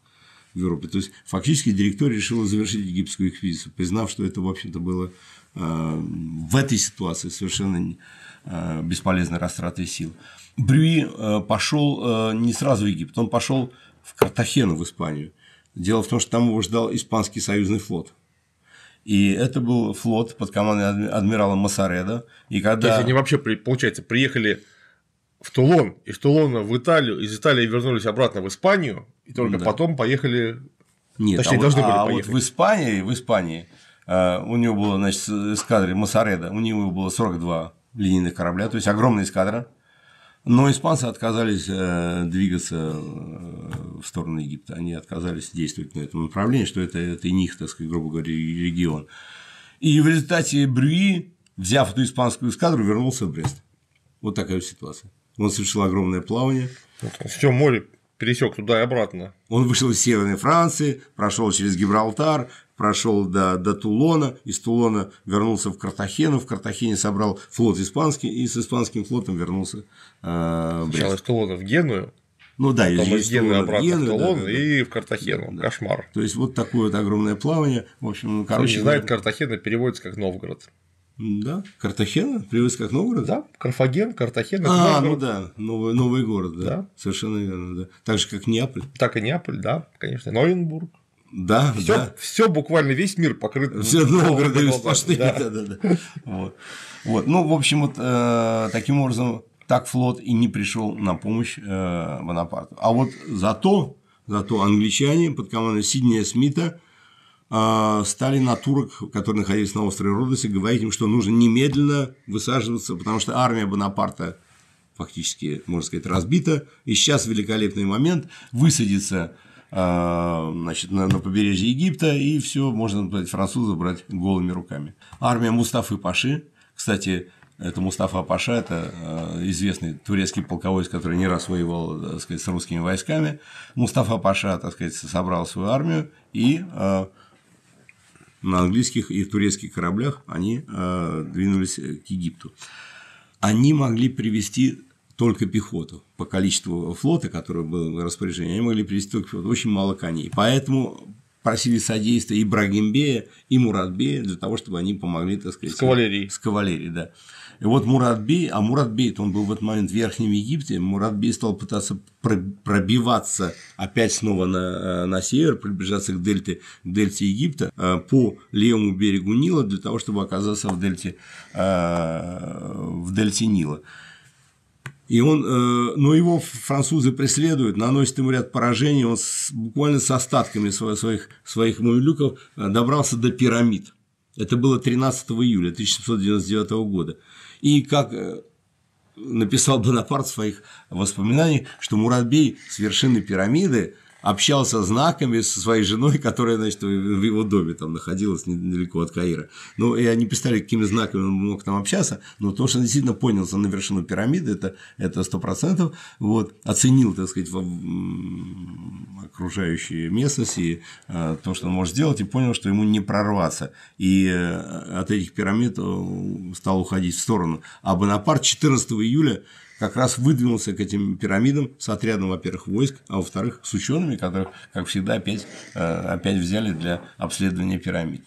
в Европе. То есть, фактически директория решила завершить египетскую экспедицию, признав, что это, в общем-то, было э, в этой ситуации совершенно э, бесполезной растраты сил. Брюи э, пошел не сразу в Египет, он пошел в Картахену, в Испанию. Дело в том, что там его ждал Испанский союзный флот – и это был флот под командой адмирала Масареда. И когда... То есть они вообще, получается, приехали в Тулон, из Тулона в Италию, из Италии вернулись обратно в Испанию, и только да. потом поехали. Нет, Точнее, а должны вот, были а поехать. вот в Испании, в Испании э, у него было, значит, эскадра Масареда, у него было 42 линейных корабля, то есть огромная эскадра. Но испанцы отказались э, двигаться э, в сторону Египта, они отказались действовать на этом направлении, что это, это и них, так сказать, грубо говоря, регион. И в результате Брюи, взяв эту испанскую эскадру, вернулся в Брест. Вот такая ситуация. Он совершил огромное плавание. Все море пересек туда и обратно. Он вышел из Северной Франции, прошел через Гибралтар, прошел до, до Тулона, из Тулона вернулся в Картахену, в Картахене собрал флот испанский, и с испанским флотом вернулся э, Сначала из Тулона в Геную, ну да, из, из Гены обратно Гены, в Тулон да, да, и в Картахену. Да. Кошмар. То есть вот такое вот огромное плавание. В общем, ну, короче. не знает, Картахена переводится как Новгород. Да, Картахена переводится как Новгород? Да, Карфаген, Картахена. А, Новгород. ну да, новый, новый город, да. да. Совершенно верно, да. Так же, как Неаполь. Так и Неаполь, да, конечно. Новенбург. Да, все, да. Все буквально весь мир покрыт. Все Новгороды сплошные. Да, да, да. Вот. вот. Ну, в общем, вот э, таким образом, так флот и не пришел на помощь э, Бонапарту. А вот зато, зато англичане под командой Сиднея Смита э, стали на турок, которые находились на острове Родосе, говорить им, что нужно немедленно высаживаться, потому что армия Бонапарта фактически, можно сказать, разбита. И сейчас великолепный момент высадиться а, значит, на, на побережье Египта, и все, можно сказать французов брать голыми руками. Армия Мустафы Паши, кстати, это Мустафа Паша, это а, известный турецкий полководец, который не раз воевал так сказать, с русскими войсками. Мустафа Паша, так сказать, собрал свою армию, и а, на английских и турецких кораблях они двинулись к Египту. Они могли привести только пехоту. По количеству флота, который был в распоряжении, они могли привести только пехоту, очень мало коней. Поэтому просили содействия и Брагимбея, и Муратбея для того, чтобы они помогли, так сказать. С кавалерией. С кавалерией, да. И вот Муратбей, а Муратбей, он был в этот момент в Верхнем Египте, Муратбей стал пытаться пробиваться опять снова на, э, на север, приближаться к дельте, к дельте Египта э, по левому берегу Нила для того, чтобы оказаться в дельте, э, в дельте Нила. И он, э, но его французы преследуют, наносят ему ряд поражений, он с, буквально с остатками своих, своих, своих мамилюков э, добрался до пирамид. Это было 13 июля 1799 года. И как э, написал Бонапарт в своих воспоминаниях, что Муратбей с вершины пирамиды – общался знаками со своей женой, которая, значит, в его доме там находилась недалеко от Каира. Ну, и они писали, какими знаками он мог там общаться, но то, что он действительно понял, что на вершину пирамиды, это, это 100%, вот, оценил, так сказать, в окружающие местности и, э, то, что он может сделать, и понял, что ему не прорваться. И э, от этих пирамид э, стал уходить в сторону. А Бонапарт 14 июля как раз выдвинулся к этим пирамидам с отрядом, во-первых, войск, а во-вторых, с учеными, которых, как всегда, опять, э, опять взяли для обследования пирамид.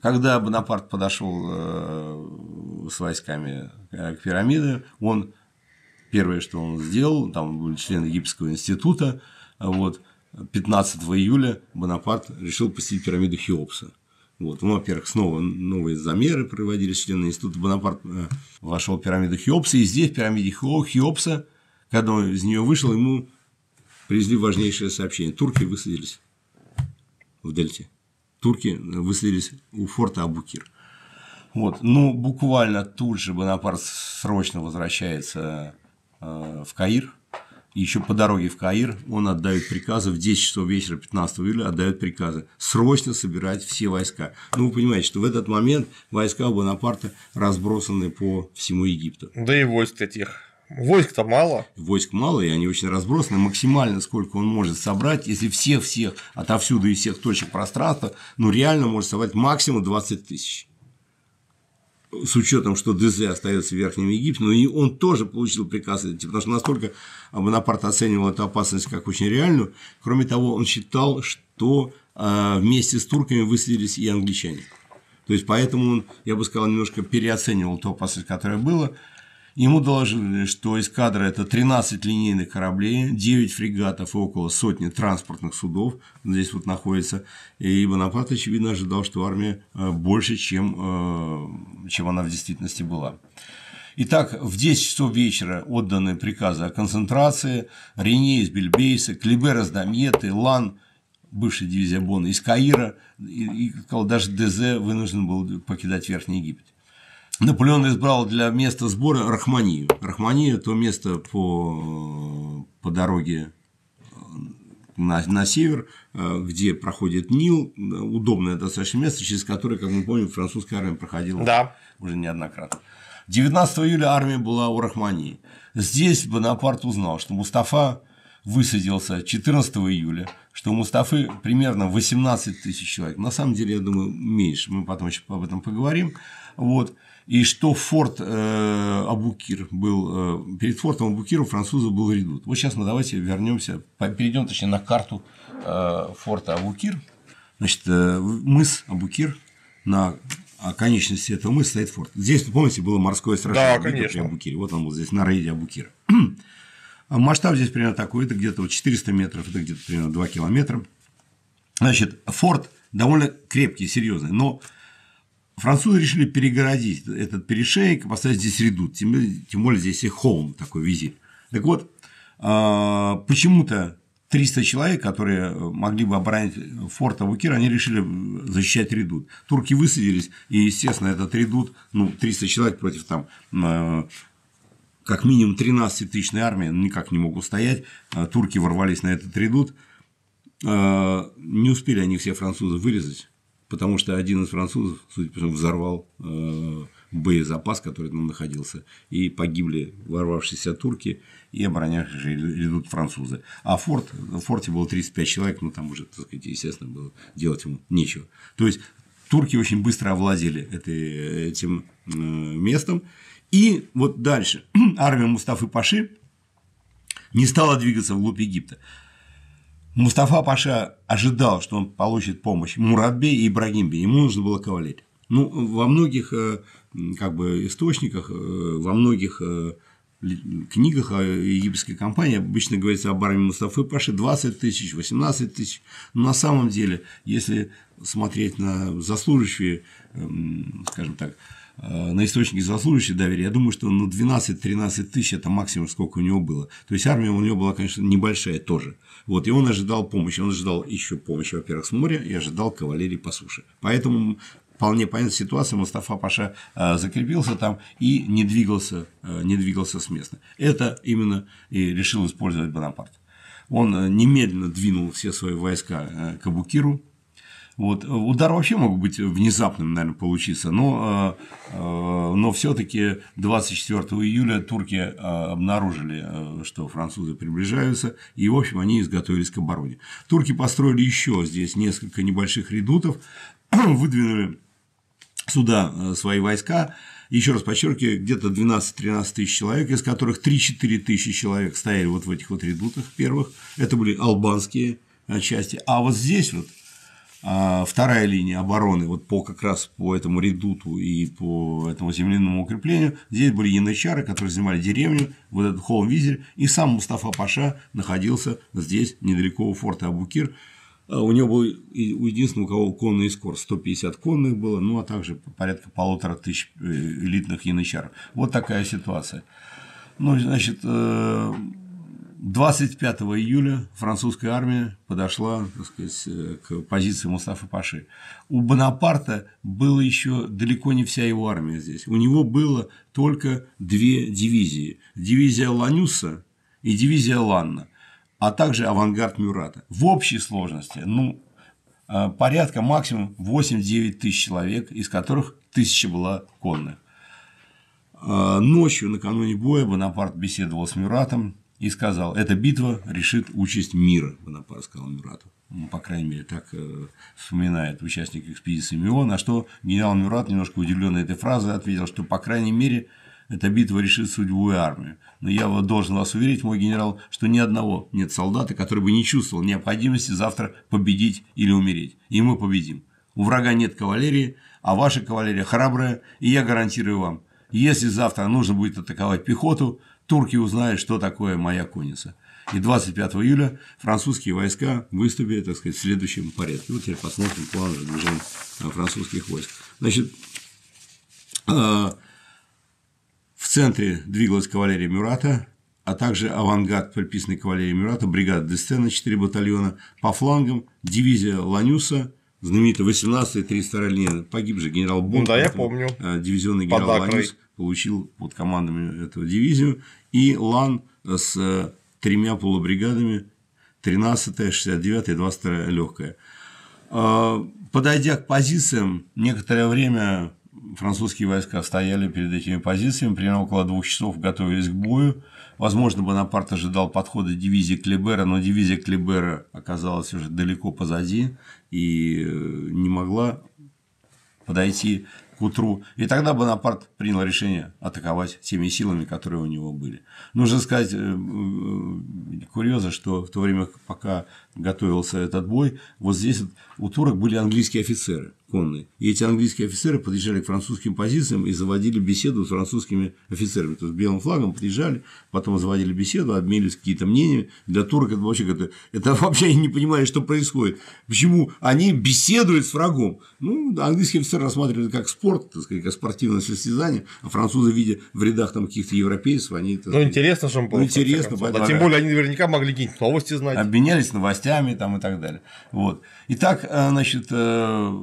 Когда Бонапарт подошел э, с войсками э, к пирамиде, он первое, что он сделал, там был член Египетского института, вот, 15 июля Бонапарт решил посетить пирамиду Хеопса. Вот. Ну, во-первых, снова новые замеры проводили члены института Бонапарт э, вошел в пирамиду Хеопса, и здесь в пирамиде Хеопса, когда он из нее вышел, ему привезли важнейшее сообщение. Турки высадились в Дельте. Турки высадились у форта Абукир. Вот. Ну, буквально тут же Бонапарт срочно возвращается э, в Каир, еще по дороге в Каир он отдает приказы, в 10 часов вечера 15 июля отдает приказы срочно собирать все войска. Ну, вы понимаете, что в этот момент войска Бонапарта разбросаны по всему Египту. Да и войск-то тех. Войск-то мало. Войск мало, и они очень разбросаны. Максимально сколько он может собрать, если всех-всех отовсюду и всех точек пространства, ну, реально может собрать максимум 20 тысяч с учетом, что ДЗ остается в Верхнем Египте, но и он тоже получил приказ идти, типа, потому что настолько Бонапарт оценивал эту опасность как очень реальную. Кроме того, он считал, что э, вместе с турками высадились и англичане. То есть, поэтому он, я бы сказал, немножко переоценивал ту опасность, которая была. Ему доложили, что эскадра – это 13 линейных кораблей, 9 фрегатов и около сотни транспортных судов. Здесь вот находится. И Бонапарт, очевидно, ожидал, что армия э, больше, чем, э, чем она в действительности была. Итак, в 10 часов вечера отданы приказы о концентрации. Рене из Бельбейса, Клибер из Дамьеты, Лан – бывшая дивизия Бона из Каира, и, и даже ДЗ вынужден был покидать Верхний Египет. Наполеон избрал для места сбора Рахманию. Рахмания – то место по, по дороге э, на, на север, э, где проходит Нил, удобное достаточно место, через которое, как мы помним, французская армия проходила да. уже неоднократно. 19 июля армия была у Рахмании. Здесь Бонапарт узнал, что Мустафа высадился 14 июля, что у Мустафы примерно 18 тысяч человек. На самом деле, я думаю, меньше. Мы потом еще об этом поговорим. Вот и что форт э, Абукир был, э, перед фортом Абукир у француза был редут. Вот сейчас мы давайте вернемся, перейдем точнее на карту э, форта Абукир. Значит, мыс Абукир на конечности этого мыса стоит форт. Здесь, помните, было морское сражение да, конечно. при Абукире. Вот он был здесь, на рейде Абукира. А масштаб здесь примерно такой, это где-то 400 метров, это где-то примерно 2 километра. Значит, форт довольно крепкий, серьезный, но Французы решили перегородить этот перешейк, поставить здесь редут, тем, тем более здесь и холм такой визит. Так вот, а, почему-то 300 человек, которые э, могли бы оборонять форт Абукир, они решили э, защищать редут. Турки высадились, и, естественно, этот редут, ну, 300 человек против там э, как минимум 13 тысячной армии, ну, никак не могут стоять, турки ворвались на этот редут, не успели они все французы вырезать, потому что один из французов, судя по всему, взорвал э, боезапас, который там находился, и погибли ворвавшиеся турки и оборонявшие идут французы. А форт, в форте было 35 человек, но там уже, так сказать, естественно, было делать ему нечего. То есть, турки очень быстро овладели этой, этим э, местом. И вот дальше армия Мустафы Паши не стала двигаться вглубь Египта. Мустафа Паша ожидал, что он получит помощь Мурадбе и Ибрагимбе, ему нужно было кавалерия. Ну, во многих э, как бы, источниках, э, во многих э, книгах о египетской компании обычно говорится об армии Мустафы Паши 20 тысяч, 18 тысяч. Но на самом деле, если смотреть на заслуживающие, скажем так, на источники заслуживающие доверия, я думаю, что на 12-13 тысяч – это максимум, сколько у него было. То есть, армия у него была, конечно, небольшая тоже – вот, и он ожидал помощи. Он ожидал еще помощи, во-первых, с моря и ожидал кавалерии по суше. Поэтому вполне понятная ситуация, Мустафа Паша э, закрепился там и не двигался, э, не двигался с места. Это именно и решил использовать Бонапарт. Он э, немедленно двинул все свои войска к Абукиру, вот. Э, удар вообще мог быть внезапным, наверное, получиться, но, э, э, но все-таки 24 июля турки обнаружили, что французы приближаются, и, в общем, они изготовились к обороне. Турки построили еще здесь несколько небольших редутов, выдвинули сюда свои войска, еще раз подчеркиваю, где-то 12-13 тысяч человек, из которых 3-4 тысячи человек стояли вот в этих вот редутах первых, это были албанские части, а вот здесь вот а, вторая линия обороны вот по как раз по этому редуту и по этому земляному укреплению, здесь были янычары, которые занимали деревню, вот этот холм Визер и сам Мустафа Паша находился здесь, недалеко у форта Абукир. А, у него был у единственного, у кого конный эскорт, 150 конных было, ну а также порядка полутора тысяч э, элитных янычаров. Вот такая ситуация. Ну, значит, э, 25 июля французская армия подошла так сказать, э, к позиции Мустафа Паши. У Бонапарта было еще далеко не вся его армия здесь. У него было только две дивизии. Дивизия Ланюса и дивизия Ланна, а также авангард Мюрата. В общей сложности, ну, э, порядка максимум 8-9 тысяч человек, из которых тысяча была конных. Э, ночью, накануне боя, Бонапарт беседовал с Мюратом, и сказал, эта битва решит участь мира, Бонапарт сказал Мюрату. Ну, по крайней мере, так э, вспоминает участник экспедиции Мион, на что генерал Мюрат, немножко удивленный этой фразой, ответил, что, по крайней мере, эта битва решит судьбу и армию. Но я должен вас уверить, мой генерал, что ни одного нет солдата, который бы не чувствовал необходимости завтра победить или умереть. И мы победим. У врага нет кавалерии, а ваша кавалерия храбрая, и я гарантирую вам, если завтра нужно будет атаковать пехоту, турки узнают, что такое моя конница. И 25 июля французские войска выступили, так сказать, в следующем порядке. Вот теперь посмотрим план продвижения э, французских войск. Значит, э, в центре двигалась кавалерия Мюрата, а также авангард предписанной кавалерии Мюрата, бригада Дестена, 4 батальона, по флангам дивизия Ланюса, знаменитая 18-я, 32 линия, погиб же генерал Бонт. Ну, да, я помню. Э, дивизионный генерал Ланюс получил под командами эту дивизию, и Лан с э, тремя полубригадами, 13-я, 69-я, 22-я легкая. А, подойдя к позициям, некоторое время французские войска стояли перед этими позициями, примерно около двух часов готовились к бою. Возможно, Бонапарт ожидал подхода дивизии Клибера, но дивизия Клибера оказалась уже далеко позади и э, не могла подойти утру, и тогда Бонапарт принял решение атаковать теми силами, которые у него были. Нужно сказать э, э, курьезно что в то время, пока готовился этот бой, вот здесь вот у турок были английские офицеры – конные. И эти английские офицеры подъезжали к французским позициям и заводили беседу с французскими офицерами. То есть, белым флагом подъезжали, потом заводили беседу, обменились какие-то мнения. Для турок это вообще это, это вообще не понимали, что происходит. Почему они беседуют с врагом? Ну, английские офицеры рассматривали как спорт, так сказать, как спортивное состязание, а французы, видя в рядах там каких-то европейцев, они... Ну, интересно, что им было. Ну, интересно. Поэтому... А тем более, они наверняка могли какие-нибудь новости знать. Обменялись новостями там и так далее. Вот. Итак, э, значит, э,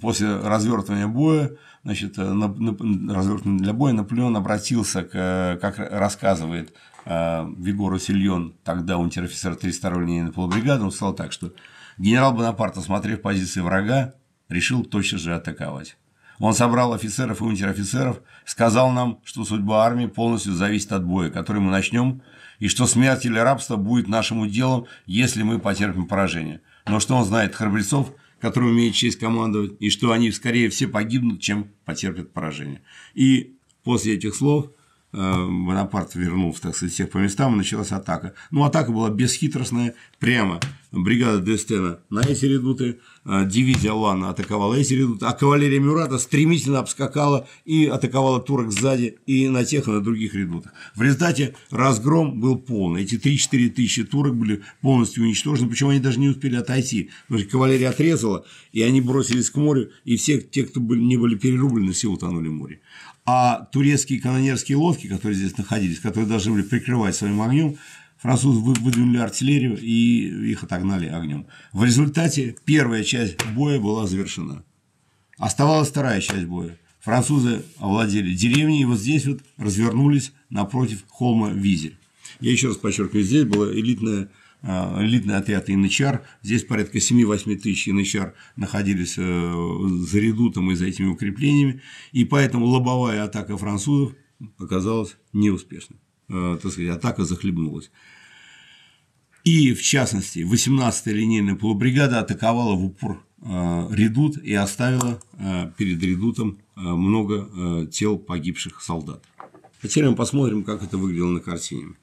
после развертывания боя, значит, э, на, на, развертывания для боя Наполеон обратился, к, э, как рассказывает э, Вигоро Сильон, тогда унтер-офицер 32-й линейной полубригады, он сказал так, что генерал Бонапарт, осмотрев позиции врага, решил точно же атаковать. Он собрал офицеров и унтер-офицеров, сказал нам, что судьба армии полностью зависит от боя, который мы начнем, и что смерть или рабство будет нашему делом, если мы потерпим поражение. Но что он знает храбрецов, который умеет честь командовать, и что они скорее все погибнут, чем потерпят поражение. И после этих слов – Бонапарт вернулся так сказать, всех по местам, и началась атака. Ну, атака была бесхитростная, прямо. Бригада Дестена на эти редуты, а, дивизия Лана атаковала эти редуты, а кавалерия Мюрата стремительно обскакала и атаковала турок сзади и на тех, и на других редутах. В результате разгром был полный. Эти 3-4 тысячи турок были полностью уничтожены, причем они даже не успели отойти, потому что кавалерия отрезала, и они бросились к морю, и все те, кто были, не были перерублены, все утонули в море а турецкие канонерские лодки, которые здесь находились, которые должны были прикрывать своим огнем, французы выдвинули артиллерию и их отогнали огнем. В результате первая часть боя была завершена. Оставалась вторая часть боя. Французы овладели деревней и вот здесь вот развернулись напротив холма Визи. Я еще раз подчеркиваю, здесь была элитная Э, элитный отряд янычар. Здесь порядка 7-8 тысяч янычар находились э, за редутом и за этими укреплениями. И поэтому лобовая атака французов оказалась неуспешной. Э, так сказать, атака захлебнулась. И, в частности, 18-я линейная полубригада атаковала в упор редут и оставила перед редутом много тел погибших солдат. А теперь мы посмотрим, как это выглядело на картине.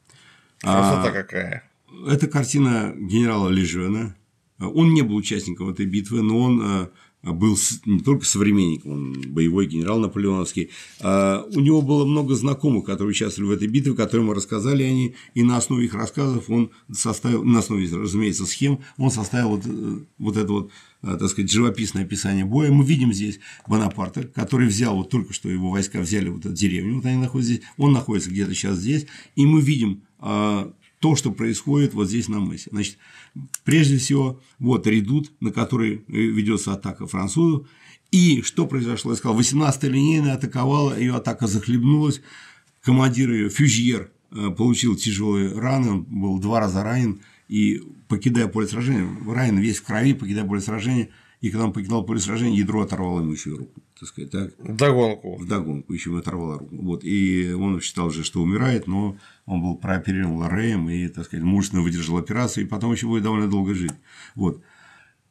Красота а, какая. Это картина генерала Лежена. Он не был участником этой битвы, но он э, был не только современник, он боевой генерал наполеоновский. Э, у него было много знакомых, которые участвовали в этой битве, которым рассказали они, и на основе их рассказов он составил, на основе, разумеется, схем, он составил вот, э, вот это вот, так сказать, живописное описание боя. Мы видим здесь Бонапарта, который взял, вот только что его войска взяли вот эту деревню, вот они находятся здесь, он находится где-то сейчас здесь, и мы видим то, что происходит вот здесь на мысе. Значит, прежде всего, вот редут, на который э, ведется атака французов. И что произошло? Я сказал, 18-я линейная атаковала, ее атака захлебнулась. Командир ее, Фюжьер, э, получил тяжелые раны, он был два раза ранен, и покидая поле сражения, ранен весь в крови, покидая поле сражения, и когда он покидал поле сражения, ядро оторвало ему еще руку так сказать, так. Вдогонку. Вдогонку, еще ему оторвала руку. Вот, и он считал же, что умирает, но он был прооперирован лареем и, так сказать, мужественно выдержал операцию, и потом еще будет довольно долго жить. Вот.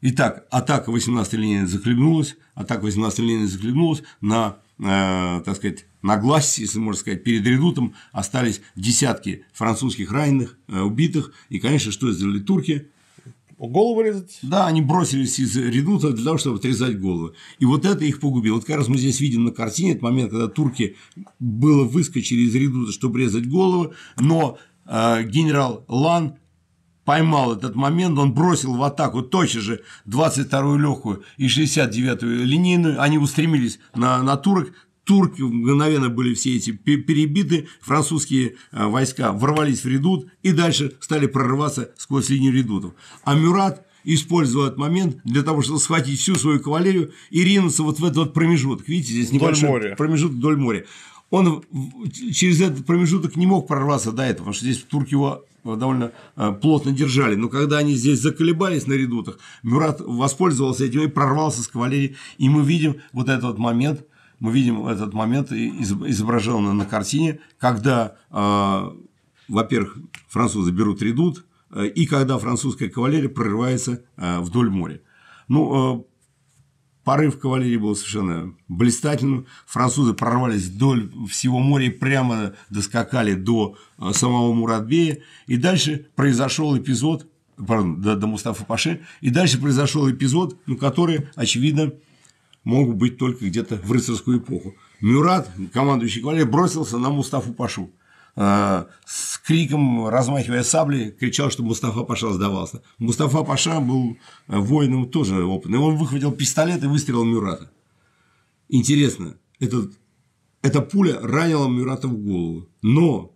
Итак, атака 18-й линии захлебнулась, атака 18-й линии захлебнулась, на, э, так сказать, на глаз, если можно сказать, перед редутом остались десятки французских раненых, э, убитых, и, конечно, что сделали турки? голову резать? Да, они бросились из редута для того, чтобы отрезать голову. И вот это их погубило. Вот как раз мы здесь видим на картине этот момент, когда турки было выскочили из редута, чтобы резать головы, но э, генерал Лан поймал этот момент, он бросил в атаку точно же 22-ю легкую и 69-ю линейную, они устремились на, на турок, турки мгновенно были все эти перебиты, французские а, войска ворвались в редут и дальше стали прорываться сквозь линию редутов. А Мюрат использовал этот момент для того, чтобы схватить всю свою кавалерию и ринуться вот в этот вот промежуток. Видите, здесь небольшой вдоль промежуток вдоль моря. Он через этот промежуток не мог прорваться до этого, потому что здесь турки его э, довольно э, плотно держали. Но когда они здесь заколебались на редутах, Мюрат воспользовался этим и прорвался с кавалерией. И мы видим вот этот вот момент – мы видим этот момент изображенный на картине, когда, а, во-первых, французы берут редут, э, и когда французская кавалерия прорывается э, вдоль моря. Ну, э, порыв кавалерии был совершенно блистательным. Французы прорвались вдоль всего моря и прямо доскакали до самого Мурадбея. И дальше произошел эпизод, пардон, до, до Мустафа Паше, И дальше произошел эпизод, ну, который, очевидно, мог быть только где-то в рыцарскую эпоху. Мюрат, командующий кавалерией, бросился на Мустафу Пашу. А, с криком, размахивая саблей, кричал, что Мустафа Паша сдавался. Мустафа Паша был э, воином тоже опытным. Он выхватил пистолет и выстрелил Мюрата. Интересно, этот, эта пуля ранила Мюрата в голову, но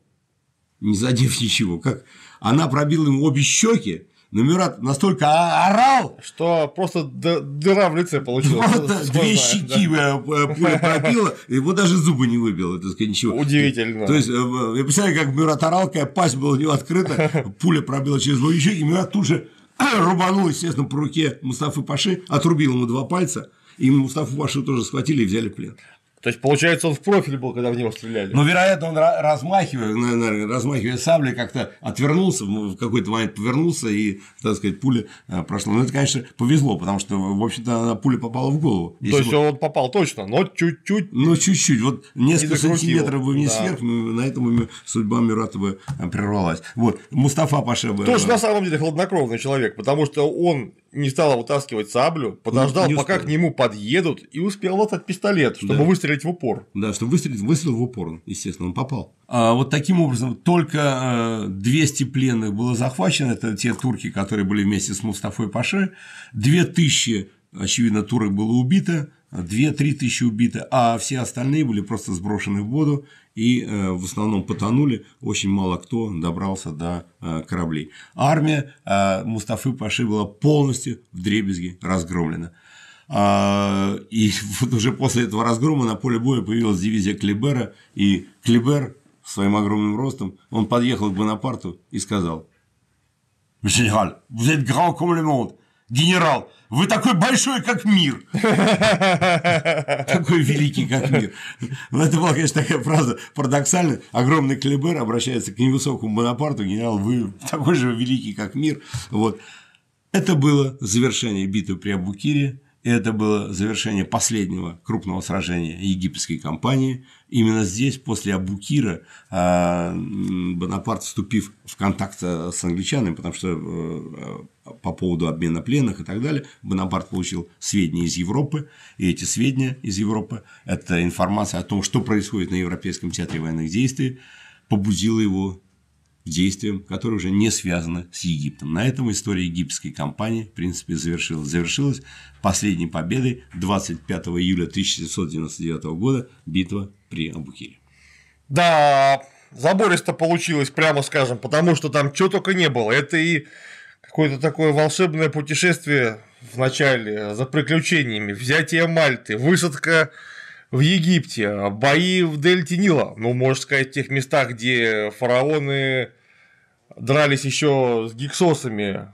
не задев ничего. Как она пробила ему обе щеки, но Мюрат настолько а, орал, что просто дыра в лице получилась. две щеки да. Э, э, пробило, его даже зубы не выбило, это сказать, ничего. Удивительно. То есть, э, я представляю, как Мюрат орал, какая пасть была у него открыта, пуля пробила через его щеки, и Мюрат тут же рубанул, естественно, по руке Мустафы Паши, отрубил ему два пальца, и Мустафу Пашу тоже схватили и взяли в плен. То есть, получается, он в профиль был, когда в него стреляли. Ну, вероятно, он размахивая, ну, наверное, размахивая саблей, как-то отвернулся, в какой-то момент повернулся, и, так сказать, пуля э, прошла. Но ну, это, конечно, повезло, потому что, в общем-то, пуля попала в голову. То есть, бы... он попал точно, но чуть-чуть. Ну, чуть-чуть. Вот несколько не сантиметров его. бы вниз да. вверх, ну, на этом судьба Мюрата бы э, прервалась. Вот, Мустафа Паша бы... Тоже, э, на самом деле, хладнокровный человек, потому что он не стал вытаскивать саблю, подождал, не пока к нему подъедут, и успел отдать пистолет, чтобы да. выстрелить в упор. Да, чтобы выстрелить, выстрелил в упор, естественно, он попал. А, вот таким образом, только 200 э, пленных было захвачено, это те турки, которые были вместе с Мустафой Паше, 2000, очевидно, турок было убито, 2-3 тысячи убиты, а все остальные были просто сброшены в воду и э, в основном потонули, очень мало кто добрался до э, кораблей. Армия э, Мустафы Паши была полностью в дребезги разгромлена. А, и вот уже после этого разгрома на поле боя появилась дивизия Клибера, и Клибер своим огромным ростом, он подъехал к Бонапарту и сказал, "Генерал, Général, vous êtes grand comme le monde, генерал, вы такой большой, как мир. Такой великий, как мир. Но ну, это была, конечно, такая фраза парадоксальная. Огромный Клебер обращается к невысокому Бонапарту, генерал, вы такой же великий, как мир. Вот. Это было завершение битвы при Абукире. Это было завершение последнего крупного сражения египетской кампании. Именно здесь, после Абукира, а, Бонапарт, вступив в контакт э, с англичанами, потому что э, по поводу обмена пленных и так далее, Бонапарт получил сведения из Европы, и эти сведения из Европы – это информация о том, что происходит на Европейском театре военных действий, побудила его действиям, которые уже не связаны с Египтом. На этом история египетской кампании, в принципе, завершилась. Завершилась последней победой 25 июля 1799 года битва при Абукире. Да, забористо получилось, прямо скажем, потому что там что только не было. Это и какое-то такое волшебное путешествие в начале за приключениями, взятие Мальты, высадка в Египте, а бои в Дельте Нила, ну, можно сказать, в тех местах, где фараоны дрались еще с гиксосами,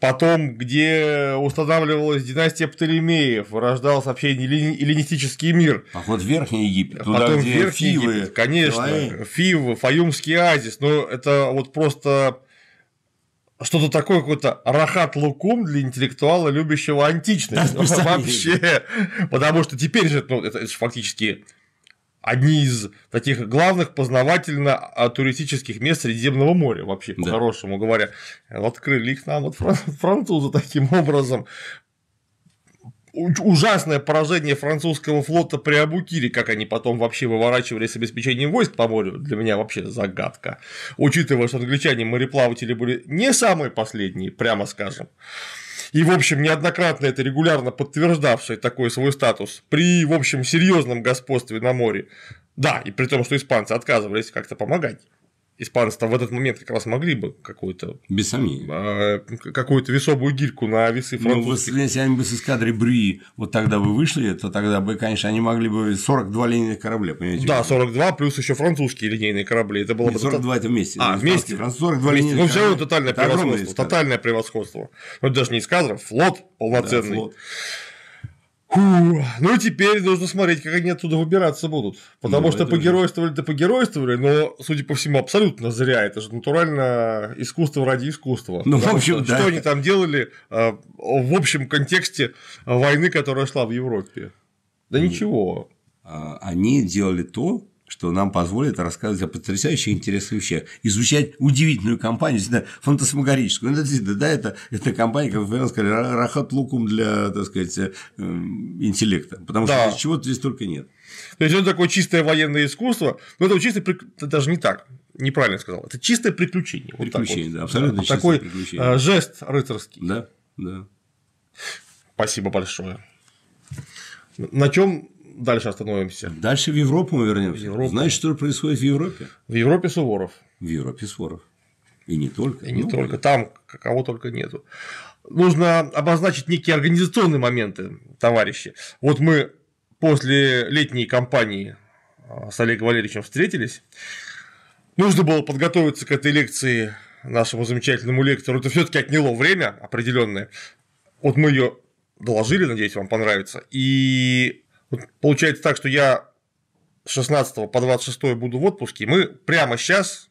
потом, где устанавливалась династия Птолемеев, рождался вообще эллинистический мир. А вот Верхний Египет, туда, потом где Верхний Фивы, Египет, конечно, Фивы, Фаюмский Азис, но это вот просто что-то такое, какой-то рахат лукум для интеллектуала, любящего античность. Да, вообще. Потому что теперь же, ну, это, это же фактически одни из таких главных познавательно-туристических мест Средиземного моря, вообще, да. по-хорошему говоря. Э, открыли их нам вот французы таким образом ужасное поражение французского флота при Абукире, как они потом вообще выворачивались с обеспечением войск по морю, для меня вообще загадка. Учитывая, что англичане мореплаватели были не самые последние, прямо скажем. И, в общем, неоднократно это регулярно подтверждавший такой свой статус при, в общем, серьезном господстве на море. Да, и при том, что испанцы отказывались как-то помогать испанцы-то в этот момент как раз могли бы какую-то... Без сомнений. А, какую-то весовую гирьку на весы ну, французских. Ну, если они бы с эскадрой Бри вот тогда бы вышли, то тогда бы, конечно, они могли бы 42 линейных корабля, понимаете? Да, 42 плюс еще французские линейные корабли. Это было Нет, бы... 42 это вместе. А, вместе. 42 вместе. линейных Ну, все равно тотальное это превосходство. Тотальное превосходство. Ну, даже не эскадра, флот полноценный. Да, флот. Фу. Ну, теперь нужно смотреть, как они оттуда выбираться будут. Потому ну, что погеройствовали-то погеройствовали, но, судя по всему, абсолютно зря. Это же натурально искусство ради искусства. Ну, в общем, что, да. Что они там делали а, в общем контексте войны, которая шла в Европе? Да ну, ничего. А, они делали то, что нам позволит рассказывать о потрясающих интересных вещах, изучать удивительную компанию, действительно фантасмагорическую. Ну, это, да, это, это компания, как вы сказали, рахат лукум для, так сказать, эм, интеллекта, потому да. что чего-то здесь только нет. То есть, это такое чистое военное искусство, но это чистое, даже не так, неправильно сказал, это чистое приключение. Приключение, вот да, абсолютно да, чистое такой приключение. А, жест рыцарский. Да, да. Спасибо большое. На чем дальше остановимся. Дальше в Европу мы вернемся. Европу. Знаешь, что происходит в Европе? В Европе Суворов. В Европе Суворов. И не только. И не ну, только. Или... Там кого только нету. Нужно обозначить некие организационные моменты, товарищи. Вот мы после летней кампании а, с Олегом Валерьевичем встретились. Нужно было подготовиться к этой лекции нашему замечательному лектору. Это все-таки отняло время определенное. Вот мы ее доложили, надеюсь, вам понравится. И вот получается так, что я с 16 по 26 буду в отпуске, и мы прямо сейчас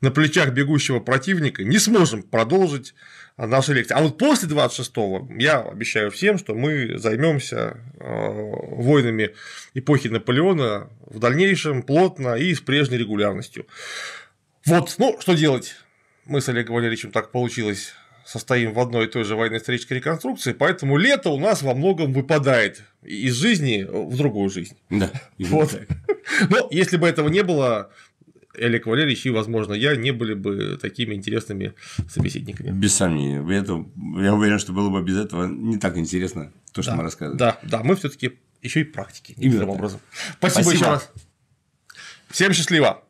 на плечах бегущего противника не сможем продолжить наши лекции. А вот после 26-го я обещаю всем, что мы займемся э, войнами эпохи Наполеона в дальнейшем плотно и с прежней регулярностью. Вот, ну, что делать? Мы с Олегом Валерьевичем так получилось состоим в одной и той же военной исторической реконструкции, поэтому лето у нас во многом выпадает из жизни в другую жизнь. Да. Вот. Но если бы этого не было, Олег Валерьевич и, возможно, я не были бы такими интересными собеседниками. Без сомнения. Это, я уверен, что было бы без этого не так интересно то, что да, мы рассказываем. Да, да, мы все-таки еще и практики. Именно образом. Спасибо, Спасибо еще раз. Всем счастливо!